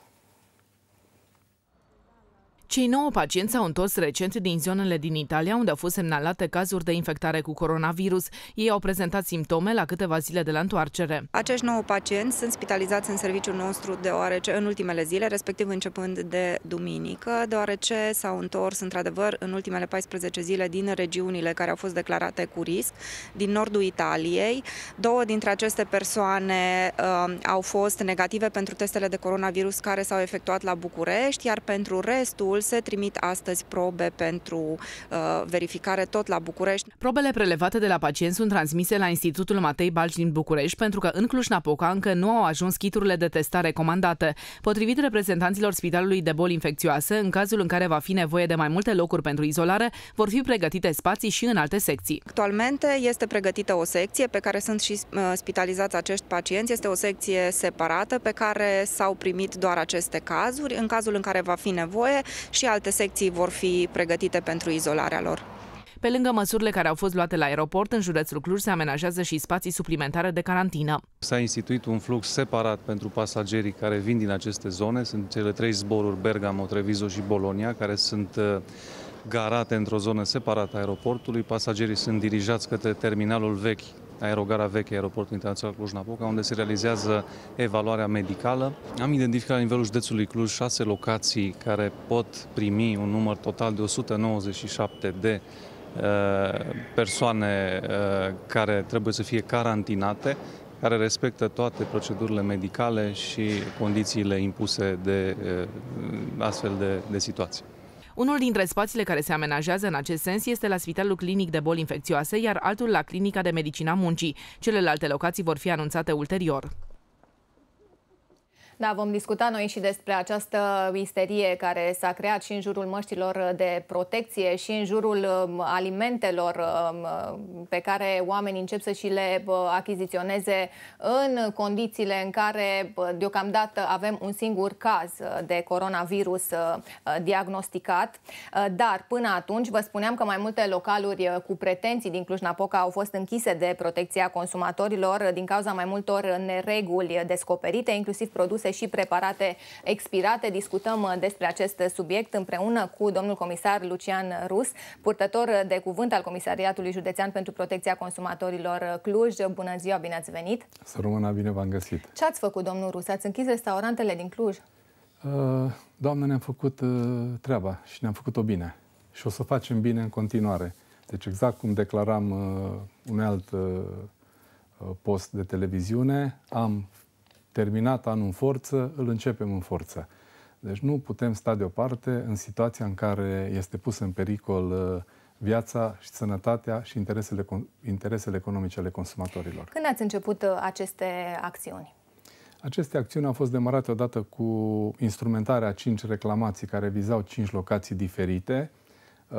S4: Cei nouă pacienți s-au întors recent din zonele din Italia, unde au fost semnalate cazuri de infectare cu coronavirus. Ei au prezentat simptome la câteva zile de la întoarcere. Acești nouă pacienți
S5: sunt spitalizați în serviciul nostru deoarece în ultimele zile, respectiv începând de duminică, deoarece s-au întors într-adevăr în ultimele 14 zile din regiunile care au fost declarate cu risc, din nordul Italiei. Două dintre aceste persoane uh, au fost negative pentru testele de coronavirus care s-au efectuat la București, iar pentru restul Consiliul se trimit astăzi probe pentru uh, verificare tot la București.
S4: Probele prelevate de la pacienți sunt transmise la Institutul Matei Balci din București pentru că în Cluj-Napoca încă nu au ajuns chiturile de testare comandate. Potrivit reprezentanților Spitalului de Boli Infecțioase, în cazul în care va fi nevoie de mai multe locuri pentru izolare, vor fi pregătite spații și în alte secții.
S5: Actualmente este pregătită o secție pe care sunt
S4: și uh, spitalizați acești pacienți. Este o secție
S5: separată pe care s-au primit doar aceste cazuri. În cazul în care va fi nevoie, și alte secții vor fi pregătite pentru izolarea lor.
S4: Pe lângă măsurile care au fost luate la aeroport, în județul Cluj se amenajează și spații suplimentare de carantină.
S6: S-a instituit un flux separat pentru pasagerii care vin din aceste zone. Sunt cele trei zboruri Bergamo, Treviso și Bologna, care sunt uh, garate într-o zonă separată a aeroportului. Pasagerii sunt dirijați către terminalul vechi aerogara veche, aeroportul internațional Cluj-Napoca, unde se realizează evaluarea medicală. Am identificat la nivelul județului Cluj șase locații care pot primi un număr total de 197 de uh, persoane uh, care trebuie să fie carantinate, care respectă toate procedurile medicale și condițiile impuse de uh, astfel de, de situații.
S4: Unul dintre spațiile care se amenajează în acest sens este la Spitalul Clinic de Boli Infecțioase, iar altul la Clinica de Medicina Muncii. Celelalte locații vor fi anunțate ulterior.
S1: Da, vom discuta noi și despre această isterie care s-a creat și în jurul măștilor de protecție și în jurul um, alimentelor um, pe care oamenii încep să și le achiziționeze în condițiile în care deocamdată avem un singur caz de coronavirus uh, diagnosticat. Uh, dar până atunci vă spuneam că mai multe localuri uh, cu pretenții din Cluj-Napoca au fost închise de protecția consumatorilor din cauza mai multor nereguli descoperite, inclusiv produse produse și preparate expirate. Discutăm uh, despre acest subiect împreună cu domnul comisar Lucian Rus, purtător de cuvânt al Comisariatului Județean pentru Protecția Consumatorilor uh, Cluj. Bună ziua, bine ați venit!
S6: Să rămână, bine v-am găsit!
S1: Ce ați făcut, domnul Rus? Ați închis restaurantele din Cluj?
S6: Uh, Doamne, ne-am făcut treaba și ne-am făcut-o bine. Și o să facem bine în continuare. Deci exact cum declaram un alt post de televiziune, am terminat anul în forță, îl începem în forță. Deci nu putem sta deoparte în situația în care este pus în pericol uh, viața și sănătatea și interesele, interesele economice ale consumatorilor.
S1: Când ați început uh, aceste acțiuni?
S6: Aceste acțiuni au fost demarate odată cu instrumentarea a cinci reclamații care vizau cinci locații diferite. Uh,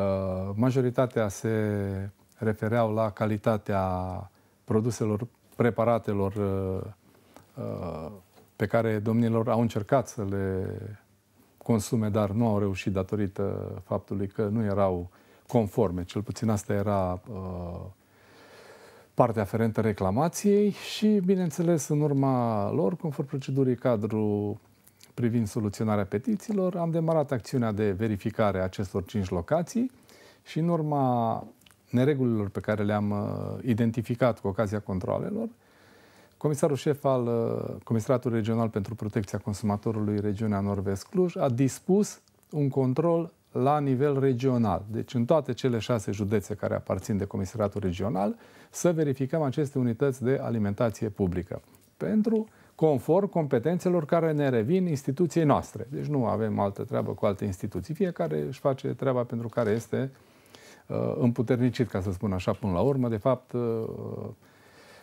S6: majoritatea se refereau la calitatea produselor, preparatelor pe care domnilor au încercat să le consume, dar nu au reușit datorită faptului că nu erau conforme. Cel puțin asta era uh, partea aferentă reclamației și, bineînțeles, în urma lor, conform procedurii cadru privind soluționarea petițiilor, am demarat acțiunea de verificare a acestor cinci locații și în urma neregulilor pe care le-am uh, identificat cu ocazia controlelor, Comisarul șef al uh, Comisaratului Regional pentru Protecția Consumatorului Regiunea Norvest Cluj a dispus un control la nivel regional. Deci în toate cele șase județe care aparțin de Comisaratul Regional să verificăm aceste unități de alimentație publică. Pentru conform competențelor care ne revin instituției noastre. Deci nu avem altă treabă cu alte instituții. Fiecare își face treaba pentru care este uh, împuternicit, ca să spun așa, până la urmă. De fapt, uh,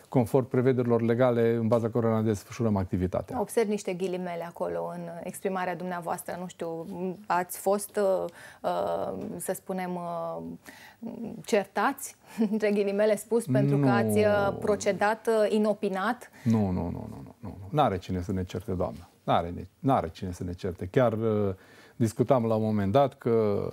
S6: conform prevederilor legale în baza cărora ne desfășurăm activitatea.
S1: Observ niște ghilimele acolo în exprimarea dumneavoastră, nu știu, ați fost, uh, uh, să spunem, uh, certați, între ghilimele spus, pentru nu. că ați procedat inopinat?
S6: Nu, nu, nu, nu, nu, nu. are cine să ne certe, doamnă. N-are, are cine să ne certe. Chiar discutam la un moment dat că,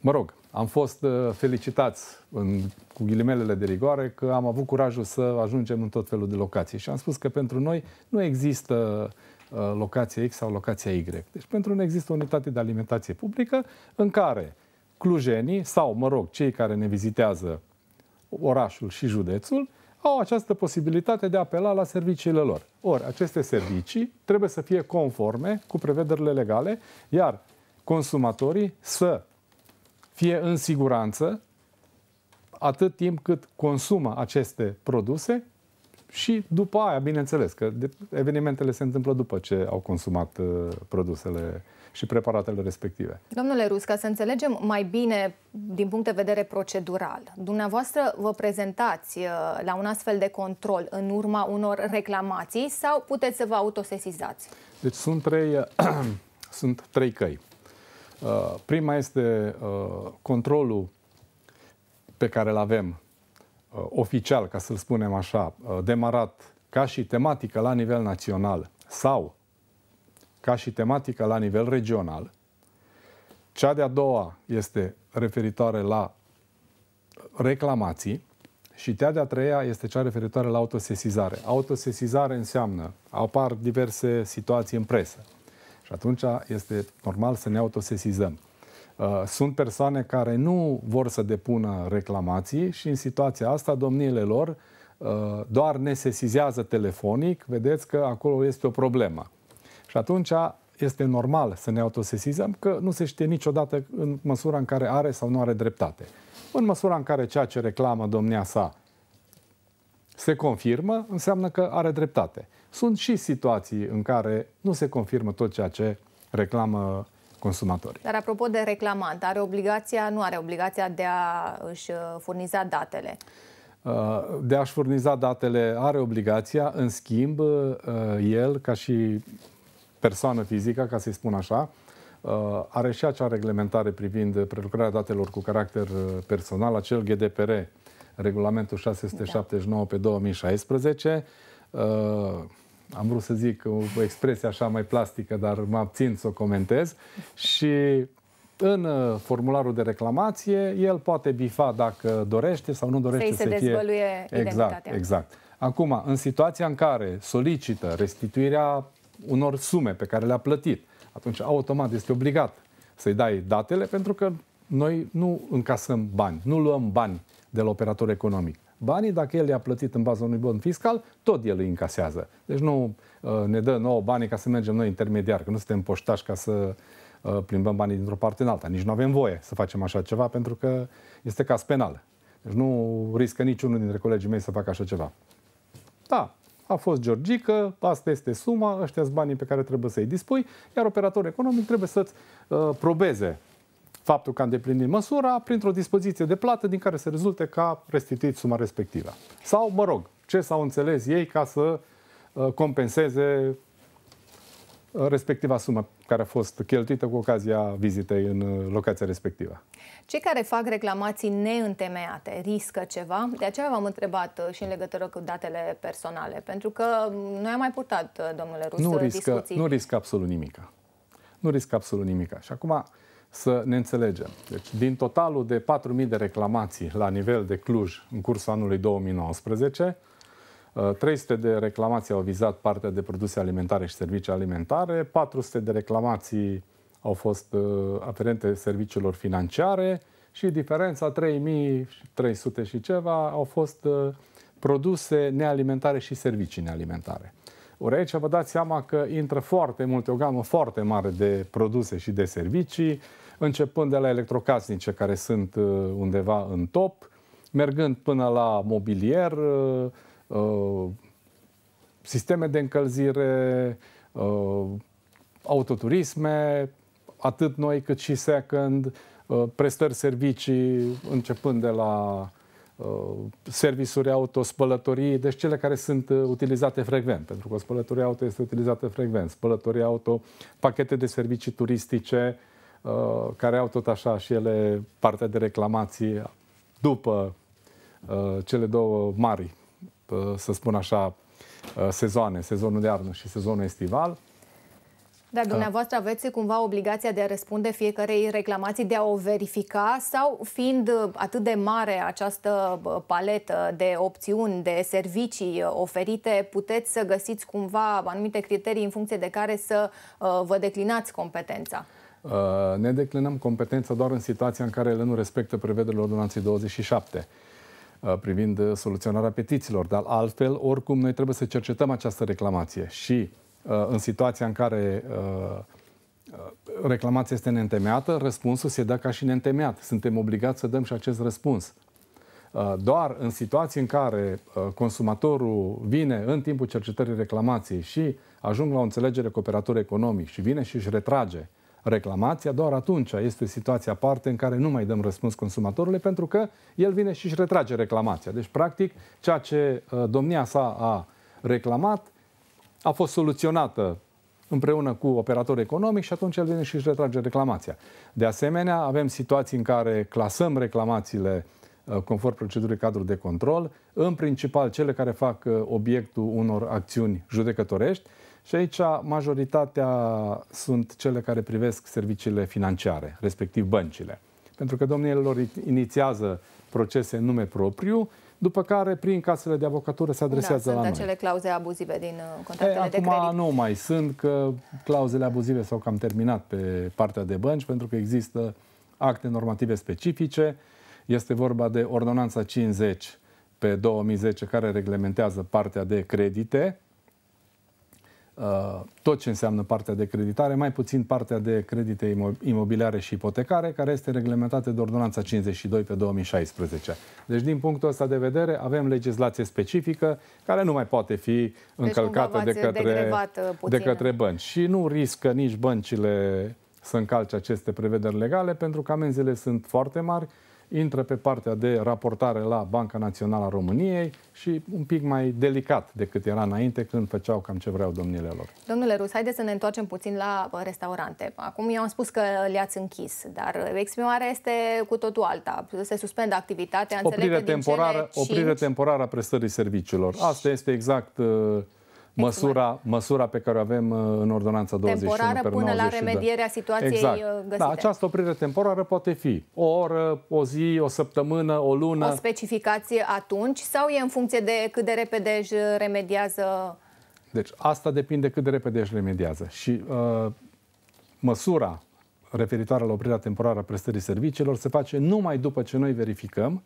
S6: mă rog, am fost uh, felicitați în, ghilimelele de rigoare că am avut curajul să ajungem în tot felul de locații și am spus că pentru noi nu există uh, locația X sau locația Y. Deci pentru noi există o unitate de alimentație publică în care clujenii sau, mă rog, cei care ne vizitează orașul și județul au această posibilitate de a apela la serviciile lor. Ori, aceste servicii trebuie să fie conforme cu prevederile legale, iar consumatorii să fie în siguranță atât timp cât consumă aceste produse și după aia, bineînțeles, că evenimentele se întâmplă după ce au consumat uh, produsele și preparatele respective.
S1: Domnule Rus, ca să înțelegem mai bine din punct de vedere procedural, dumneavoastră vă prezentați uh, la un astfel de control în urma unor reclamații sau puteți să vă autosesizați?
S6: Deci sunt trei, uh, sunt trei căi. Uh, prima este uh, controlul pe care îl avem uh, oficial, ca să-l spunem așa, demarat ca și tematică la nivel național sau ca și tematică la nivel regional. Cea de-a doua este referitoare la reclamații și cea de-a treia este cea referitoare la autosesizare. Autosesizare înseamnă apar diverse situații în presă. Și atunci este normal să ne autosesizăm. Uh, sunt persoane care nu vor să depună reclamații și în situația asta domniile lor uh, doar ne sesizează telefonic, vedeți că acolo este o problemă. Și atunci este normal să ne autosesizăm că nu se știe niciodată în măsura în care are sau nu are dreptate. În măsura în care ceea ce reclamă domnia sa se confirmă, înseamnă că are dreptate. Sunt și situații în care nu se confirmă tot ceea ce reclamă consumatorii.
S1: Dar apropo de reclamant, are obligația, nu are obligația de a își uh, furniza datele?
S6: Uh, de a-și furniza datele are obligația, în schimb, uh, el, ca și persoană fizică, ca să-i spun așa, are și acea reglementare privind prelucrarea datelor cu caracter personal, acel GDPR, regulamentul 679 da. pe 2016. Uh, am vrut să zic o expresie așa mai plastică, dar mă abțin să o comentez. Și în uh, formularul de reclamație, el poate bifa dacă dorește sau nu dorește să, se fie... dezvăluie Exact, identitatea. exact. Acum, în situația în care solicită restituirea unor sume pe care le-a plătit, atunci automat este obligat să-i dai datele pentru că noi nu încasăm bani, nu luăm bani de la operator economic. Banii, dacă el i-a plătit în baza unui bon fiscal, tot el îi încasează. Deci nu uh, ne dă nouă banii ca să mergem noi intermediar, că nu suntem poștași ca să uh, plimbăm banii dintr-o parte în alta. Nici nu avem voie să facem așa ceva pentru că este caz penal. Deci nu riscă niciunul dintre colegii mei să facă așa ceva. Da, a fost Georgica asta este suma, ăștia sunt banii pe care trebuie să-i dispui, iar operatorul economic trebuie să-ți uh, probeze faptul că a îndeplinit măsura printr-o dispoziție de plată din care se rezulte că a restituit suma respectivă. Sau, mă rog, ce s-au înțeles ei ca să uh, compenseze uh, respectiva sumă care a fost cheltuită cu ocazia vizitei în uh, locația respectivă.
S1: Cei care fac reclamații neîntemeiate riscă ceva? De aceea v-am întrebat și în legătură cu datele personale, pentru că mm, noi am mai purtat, domnule Rus, nu riscă, discuții. Nu
S6: riscă absolut nimic. Nu riscă absolut nimic. Și acum, să ne înțelegem. Deci, din totalul de 4.000 de reclamații la nivel de Cluj în cursul anului 2019, 300 uh, de reclamații au vizat partea de produse alimentare și servicii alimentare, 400 de reclamații au fost uh, aferente serviciilor financiare și diferența 3300 și ceva au fost uh, produse nealimentare și servicii nealimentare. Ori aici vă dați seama că intră foarte multe, o gamă foarte mare de produse și de servicii, începând de la electrocasnice, care sunt uh, undeva în top, mergând până la mobilier, uh, uh, sisteme de încălzire, autoturisme, atât noi cât și second, prestări servicii, începând de la Uh, servisuri auto, spălătorii, deci cele care sunt uh, utilizate frecvent, pentru că spălătoria auto este utilizată frecvent, spălătoria auto, pachete de servicii turistice, uh, care au tot așa și ele partea de reclamații după cele două mari, să spun așa, sezoane, sezonul de iarnă și sezonul estival.
S1: Dar da. dumneavoastră aveți cumva obligația de a răspunde fiecarei reclamații, de a o verifica sau fiind uh, atât de mare această uh, paletă de opțiuni, de servicii uh, oferite, puteți să găsiți cumva anumite criterii în funcție de care să vă declinați competența?
S6: Ne declinăm competența doar în situația în care ele nu respectă prevederile ordonanței 27 privind soluționarea petițiilor, dar altfel, oricum, noi trebuie să cercetăm această reclamație și Uh, în situația în care uh, uh, reclamația este neîntemeiată, răspunsul se dă ca și neîntemeiat. Suntem obligați să dăm și acest răspuns. Doar în situații în care consumatorul vine în timpul cercetării reclamației și ajung la o înțelegere cu operatorul economic și vine și își retrage reclamația, doar atunci este situația aparte în care nu mai dăm răspuns consumatorului pentru că el vine și își retrage reclamația. Deci, practic, ceea ce domnia sa a reclamat a fost soluționată împreună cu operatorul economic și atunci el vine și își retrage reclamația. De asemenea, avem situații în care clasăm reclamațiile uh, conform procedurii cadru de control, în principal cele care fac uh, obiectul unor acțiuni judecătorești și aici majoritatea sunt cele care privesc serviciile financiare, respectiv băncile. Pentru că domnilor inițiază procese în nume propriu după care prin casele de avocatură se adresează da, la noi. Sunt
S1: acele clauze abuzive din uh,
S6: contractele e, acum de credit. nu mai sunt, că clauzele abuzive s-au cam terminat pe partea de bănci, pentru că există acte normative specifice. Este vorba de Ordonanța 50 pe 2010, care reglementează partea de credite, Uh, tot ce înseamnă partea de creditare, mai puțin partea de credite imobiliare și ipotecare, care este reglementată de Ordonanța 52 pe 2016. Deci, din punctul ăsta de vedere, avem legislație specifică care nu mai poate fi deci încălcată deci, de, către, uh, de către bănci. Și nu riscă nici băncile să încalce aceste prevederi legale, pentru că amenziile sunt foarte mari, intră pe partea de raportare la Banca Națională a României și un pic mai delicat decât era înainte când făceau cam ce vreau domnile lor.
S1: Domnule Rus, haideți să ne întoarcem puțin la restaurante. Acum eu am spus că le-ați închis, dar exprimarea este cu totul alta. Se suspendă activitatea, oprire temporară, din cele 5... Oprire
S6: temporară a prestării serviciilor. Asta este exact uh, măsura, măsura pe care o avem uh, în ordonanța 21 Temporară până 92. la remedierea situației uh, exact. Da, găsite. Da, această oprire temporară poate fi o oră, o zi, o săptămână, o lună. O
S1: specificație atunci sau e în funcție de cât de repede își remediază?
S6: Deci asta depinde cât de repede își remediază. Și uh, măsura referitoare la oprirea temporară a prestării serviciilor se face numai după ce noi verificăm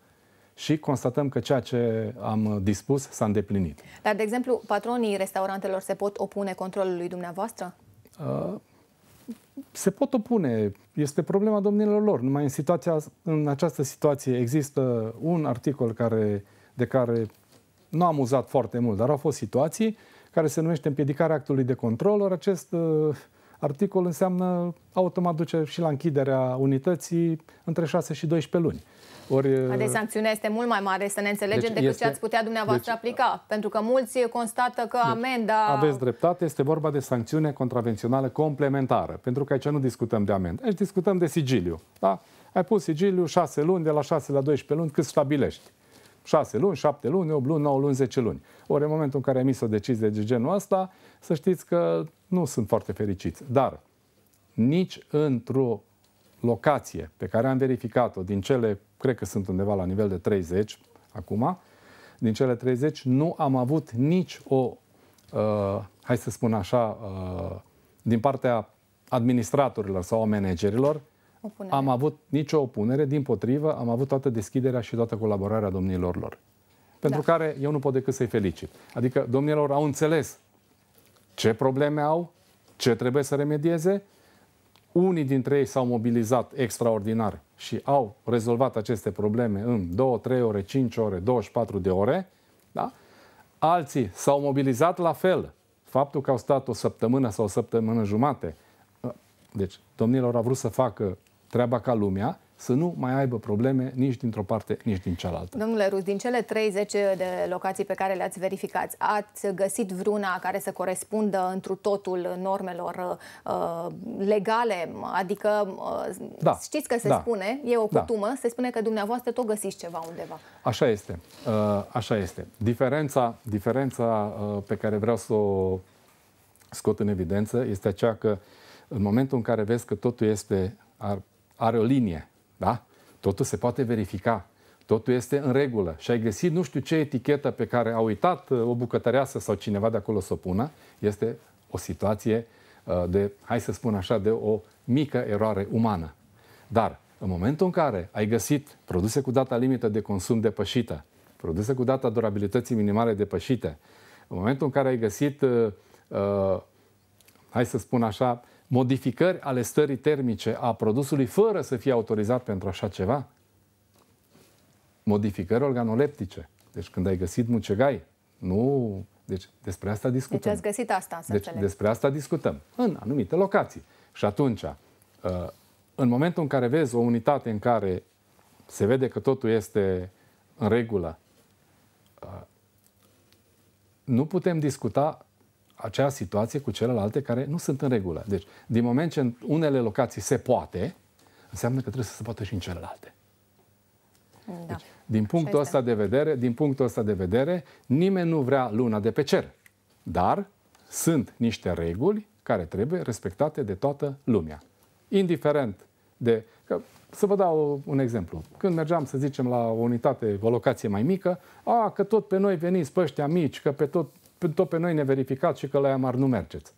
S6: și constatăm că ceea ce am dispus s-a îndeplinit.
S1: Dar, de exemplu, patronii restaurantelor se pot opune controlului dumneavoastră?
S6: Uh, se pot opune. Este problema domnilor lor. Numai în, situația, în această situație există un articol care, de care nu am uzat foarte mult, dar au fost situații care se numește împiedicarea actului de control, Or acest uh, articol înseamnă automat duce și la închiderea unității între 6 și 12 luni. Ori, de
S1: sancțiunea este mult mai mare, să ne înțelegem, deci decât este, ce ați putea dumneavoastră deci, aplica. Pentru că mulți constată că deci, amenda... Aveți
S6: dreptate, este vorba de sancțiune contravențională complementară. Pentru că aici nu discutăm de amendă, aici discutăm de sigiliu. Da? Ai pus sigiliu 6 luni, de la 6 la 12 luni, cât stabilești. 6 luni, 7 luni, 8 luni, 9 luni, 10 luni. Ori în momentul în care ai mis o decizie de genul ăsta, să știți că nu sunt foarte fericiți. Dar nici într-o locație pe care am verificat-o, din cele, cred că sunt undeva la nivel de 30 acum, din cele 30 nu am avut nici o, uh, hai să spun așa, uh, din partea administratorilor sau a managerilor, opunere. am avut nicio opunere, din potrivă, am avut toată deschiderea și toată colaborarea domnilor lor. Pentru da. care eu nu pot decât să-i felicit. Adică domnilor au înțeles ce probleme au, ce trebuie să remedieze unii dintre ei s-au mobilizat extraordinar și au rezolvat aceste probleme în 2, 3 ore, 5 ore, 24 de ore. Da? Alții s-au mobilizat la fel. Faptul că au stat o săptămână sau o săptămână jumate. Deci, domnilor, au vrut să facă treaba ca lumea să nu mai aibă probleme nici dintr-o parte, nici din cealaltă.
S1: Domnule Rus, din cele 30 de locații pe care le-ați verificat, ați găsit vreuna care să corespundă întru totul normelor uh, legale? Adică, uh, da, știți că se da, spune, e o da. cutumă, da. se spune că dumneavoastră tot găsiți ceva undeva.
S6: Așa este, uh, așa este. Diferența, diferența uh, pe care vreau să o scot în evidență este aceea că în momentul în care vezi că totul este, ar, are o linie da? Totul se poate verifica. Totul este în regulă. Și ai găsit nu știu ce etichetă pe care a uitat uh, o bucătăreasă sau cineva de acolo să o pună. Este o situație uh, de, hai să spun așa, de o mică eroare umană. Dar în momentul în care ai găsit produse cu data limită de consum depășită, produse cu data durabilității minimale depășite, în momentul în care ai găsit, uh, uh, hai să spun așa, modificări ale stării termice a produsului fără să fie autorizat pentru așa ceva? Modificări organoleptice. Deci când ai găsit mucegai, nu... Deci despre asta discutăm. Deci ați
S1: găsit asta, să deci, Despre
S6: asta discutăm, în anumite locații. Și atunci, uh, în momentul în care vezi o unitate în care se vede că totul este în regulă, uh, nu putem discuta acea situație cu celelalte care nu sunt în regulă. Deci, din moment ce în unele locații se poate, înseamnă că trebuie să se poată și în celelalte. Da. Deci, din punctul ăsta de vedere, din punctul ăsta de vedere, nimeni nu vrea luna de pe cer. Dar sunt niște reguli care trebuie respectate de toată lumea. Indiferent de... Că, să vă dau un exemplu. Când mergeam, să zicem, la o unitate, o locație mai mică, a, că tot pe noi veniți pe ăștia mici, că pe tot Păi tot pe noi ne verificați și că la mar nu mergeți.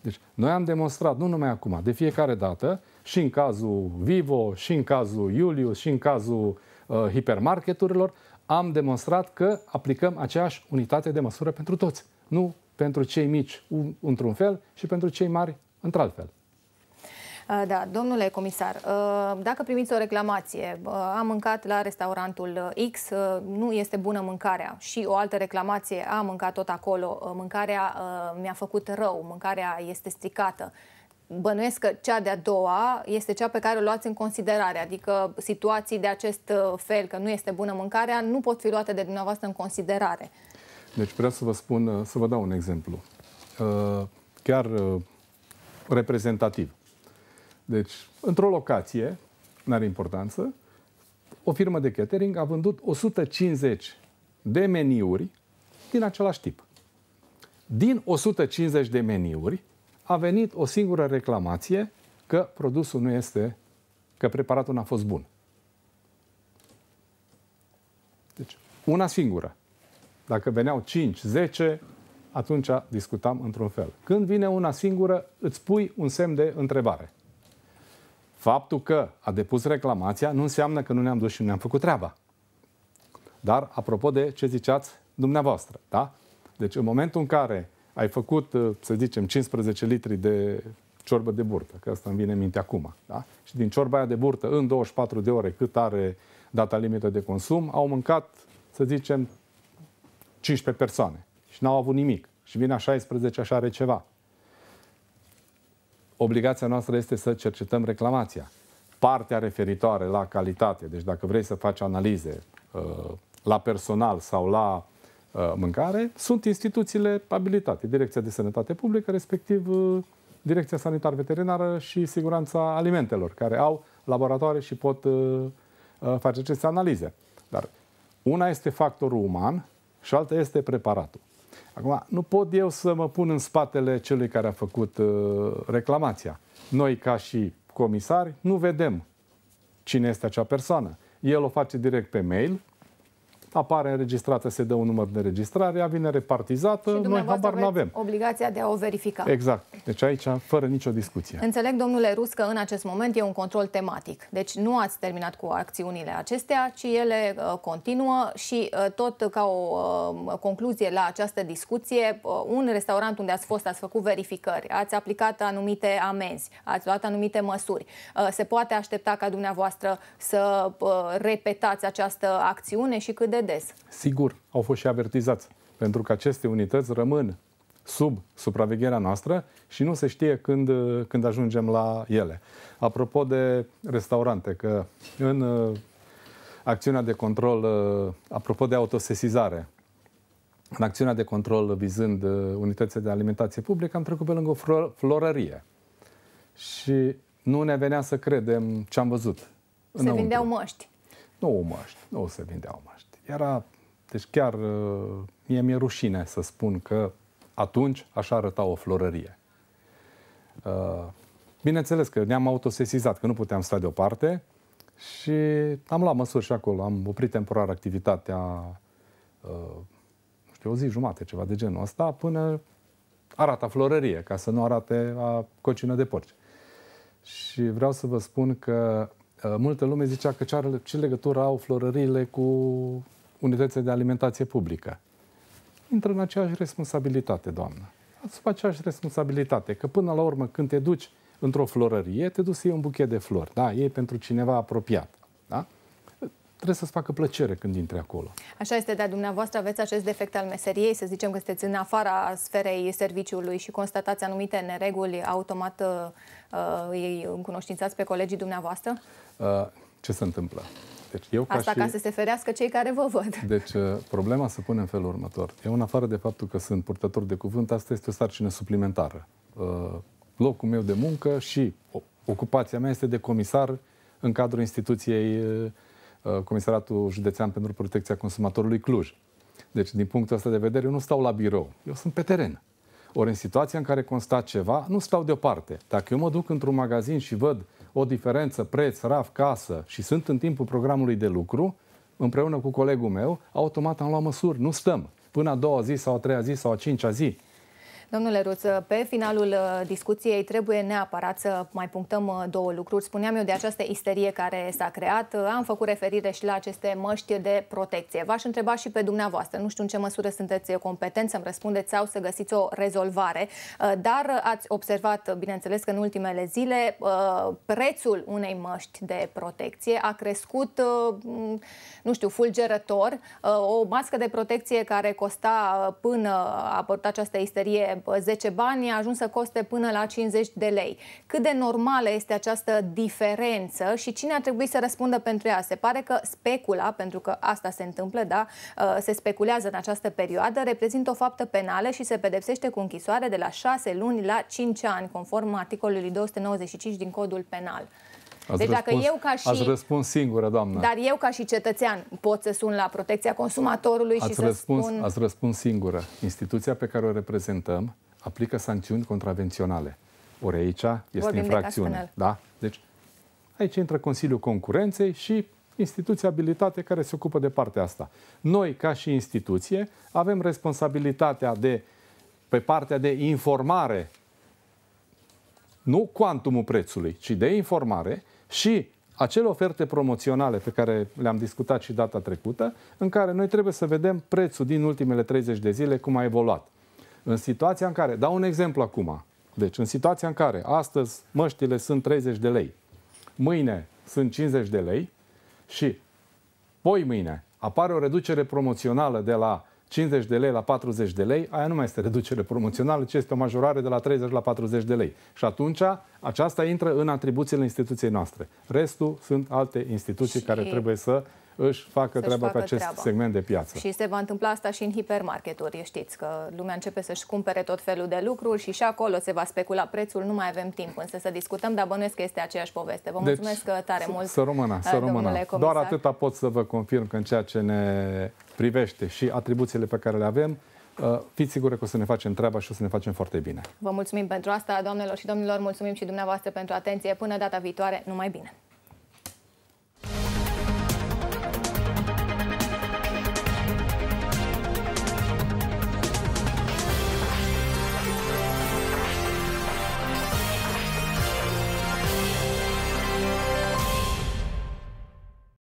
S6: Deci, noi am demonstrat, nu numai acum, de fiecare dată, și în cazul Vivo, și în cazul Iulius, și în cazul uh, hipermarketurilor, am demonstrat că aplicăm aceeași unitate de măsură pentru toți. Nu pentru cei mici un, într-un fel și pentru cei mari într-alt fel.
S1: Uh, da, domnule comisar, uh, dacă primiți o reclamație, uh, am mâncat la restaurantul X, nu este bună mâncarea și o altă reclamație, am mâncat tot acolo, mâncarea mi-a făcut rău, mâncarea este stricată bănuiesc că cea de-a doua este cea pe care o luați în considerare, adică situații de acest fel, că nu este bună mâncarea, nu pot fi luate de dumneavoastră în considerare.
S6: Deci vreau să vă spun, să vă dau un exemplu, chiar reprezentativ. Deci, într-o locație, nu are importanță, o firmă de catering a vândut 150 de meniuri din același tip. Din 150 de meniuri a venit o singură reclamație că produsul nu este, că preparatul n-a fost bun. Deci, una singură. Dacă veneau 5, 10, atunci discutam într-un fel. Când vine una singură, îți pui un semn de întrebare. Faptul că a depus reclamația nu înseamnă că nu ne-am dus și nu ne-am făcut treaba. Dar, apropo de ce ziceați dumneavoastră, da? Deci, în momentul în care ai făcut, uh, să zicem, 15 litri de ciorbă de burtă, că asta îmi vine în minte acum, da? Și din ciorba aia de burtă, în 24 de ore, cât are data limită de consum, au mâncat, să zicem, 15 persoane și n-au avut nimic. Și vine a 16 așa are ceva obligația noastră este să cercetăm reclamația. Partea referitoare la calitate, deci dacă vrei să faci analize uh, la personal sau la uh, mâncare, sunt instituțiile abilitate, Direcția de Sănătate Publică, respectiv uh, Direcția Sanitar-Veterinară și Siguranța Alimentelor, care au laboratoare și pot face aceste analize. Dar una este factorul uman și alta este preparatul. Acum, nu pot eu să mă pun în spatele celui care a făcut uh, reclamația. Noi, ca și comisari, nu vedem cine este acea persoană. El o face direct pe mail, apare înregistrată, se dă un număr de înregistrare, ea vine repartizată, noi habar nu avem.
S1: obligația de a o verifica.
S6: Exact. Deci aici, fără nicio discuție.
S1: Înțeleg, domnule Rus, că în acest moment e un control tematic. Deci nu ați terminat cu acțiunile acestea, ci ele uh, continuă și uh, tot ca o uh, concluzie la această discuție, uh, un restaurant unde ați fost, ați făcut verificări, ați aplicat anumite amenzi, ați luat anumite măsuri. Uh, se poate aștepta ca dumneavoastră să uh, repetați această acțiune și cât de des?
S6: Sigur, au fost și avertizați, pentru că aceste unități rămân sub supravegherea noastră și nu se știe când, când ajungem la ele. Apropo de restaurante, că în uh, acțiunea de control, uh, apropo de autosesizare, în acțiunea de control vizând uh, unitățile de alimentație publică, am trecut pe lângă o florărie. Și nu ne venea să credem ce am văzut. Se înăuntru. vindeau măști. Nu măști, nu se vindeau măști. Era, deci chiar mie mi-e rușine să spun că atunci așa arăta o florărie. Uh, bineînțeles că ne-am autosesizat, că nu puteam sta deoparte și am luat măsuri și acolo. Am oprit temporar activitatea, uh, nu știu, o zi jumate, ceva de genul ăsta, până arată florărie, ca să nu arate a cocină de porci. Și vreau să vă spun că uh, multă lume zicea că ce, are, ce legătură au florările cu unitățile de alimentație publică intră în aceeași responsabilitate, doamnă. Sub aceeași responsabilitate, că până la urmă când te duci într-o florărie, te duci să iei un buchet de flori. Da, e pentru cineva apropiat. Da? Trebuie să-ți facă plăcere când intri acolo.
S1: Așa este, dar dumneavoastră aveți acest defect al meseriei, să zicem că sunteți în afara sferei serviciului și constatați anumite nereguli, automat uh, uh îi cunoștințați pe colegii dumneavoastră?
S6: Uh, ce se întâmplă? Deci eu ca Asta și... ca să
S1: se ferească cei care vă văd.
S6: Deci uh, problema se pune în felul următor. Eu, în afară de faptul că sunt purtător de cuvânt, asta este o sarcină suplimentară. Uh, locul meu de muncă și ocupația mea este de comisar în cadrul instituției uh, Comisaratul Județean pentru Protecția Consumatorului Cluj. Deci, din punctul ăsta de vedere, eu nu stau la birou, eu sunt pe teren. Ori în situația în care constat ceva, nu stau deoparte. Dacă eu mă duc într-un magazin și văd uh, o diferență preț, raf, casă și sunt în timpul programului de lucru, împreună cu colegul meu, automat am luat măsuri. Nu stăm până a doua zi sau a treia zi sau a cincea zi.
S1: Domnule Ruță, pe finalul uh, discuției trebuie neapărat să mai punctăm uh, două lucruri. Spuneam eu de această isterie care s-a creat. Uh, am făcut referire și la aceste măști de protecție. V-aș întreba și pe dumneavoastră. Nu știu în ce măsură sunteți competenți să-mi răspundeți sau să găsiți o rezolvare, dar ați observat, bineînțeles, că în ultimele zile prețul unei măști de protecție a crescut, nu știu, fulgerător. O mască de protecție care costa până a apărut această isterie 10 uh, bani a ajuns să coste până la 50 de lei. Cât de normală este această diferență și cine ar trebui să răspundă pentru ea? Se pare că specula, pentru că asta se întâmplă, da, uh, se speculează în această perioadă, reprezintă o faptă penală și se pedepsește cu închisoare de la 6 luni la 5 ani, conform articolului 295 din codul penal.
S6: Ați deci răspuns, dacă eu ca și... Ați răspuns singură, doamnă. Dar
S1: eu ca și cetățean pot să sun la protecția consumatorului ați și să spun... Ați
S6: răspuns singură. Instituția pe care o reprezentăm aplică sancțiuni contravenționale. Ori aici este Vorbim infracțiune. De da? Deci aici intră Consiliul Concurenței și instituția abilitate care se ocupă de partea asta. Noi, ca și instituție, avem responsabilitatea de, pe partea de informare, nu cuantumul prețului, ci de informare, și acele oferte promoționale pe care le-am discutat și data trecută, în care noi trebuie să vedem prețul din ultimele 30 de zile cum a evoluat. În situația în care, dau un exemplu acum, deci în situația în care astăzi măștile sunt 30 de lei, mâine sunt 50 de lei și poi mâine apare o reducere promoțională de la 50 de lei la 40 de lei, aia nu mai este reducere promoțională, ci este o majorare de la 30 la 40 de lei. Și atunci aceasta intră în atribuțiile instituției noastre. Restul sunt alte instituții și... care trebuie să își facă să treaba facă pe acest treaba. segment de piață. Și
S1: se va întâmpla asta și în hipermarketuri, știți că lumea începe să-și cumpere tot felul de lucruri și și acolo se va specula prețul, nu mai avem timp însă să discutăm, dar bănuiesc că este aceeași poveste. Vă deci, mulțumesc deci, tare mult, să rămână, să uh, rămână. Doar atâta
S6: pot să vă confirm că în ceea ce ne privește și atribuțiile pe care le avem, uh, fiți sigure că o să ne facem treaba și o să ne facem foarte bine.
S1: Vă mulțumim pentru asta, doamnelor și domnilor, mulțumim și dumneavoastră pentru atenție. Până data viitoare, numai bine!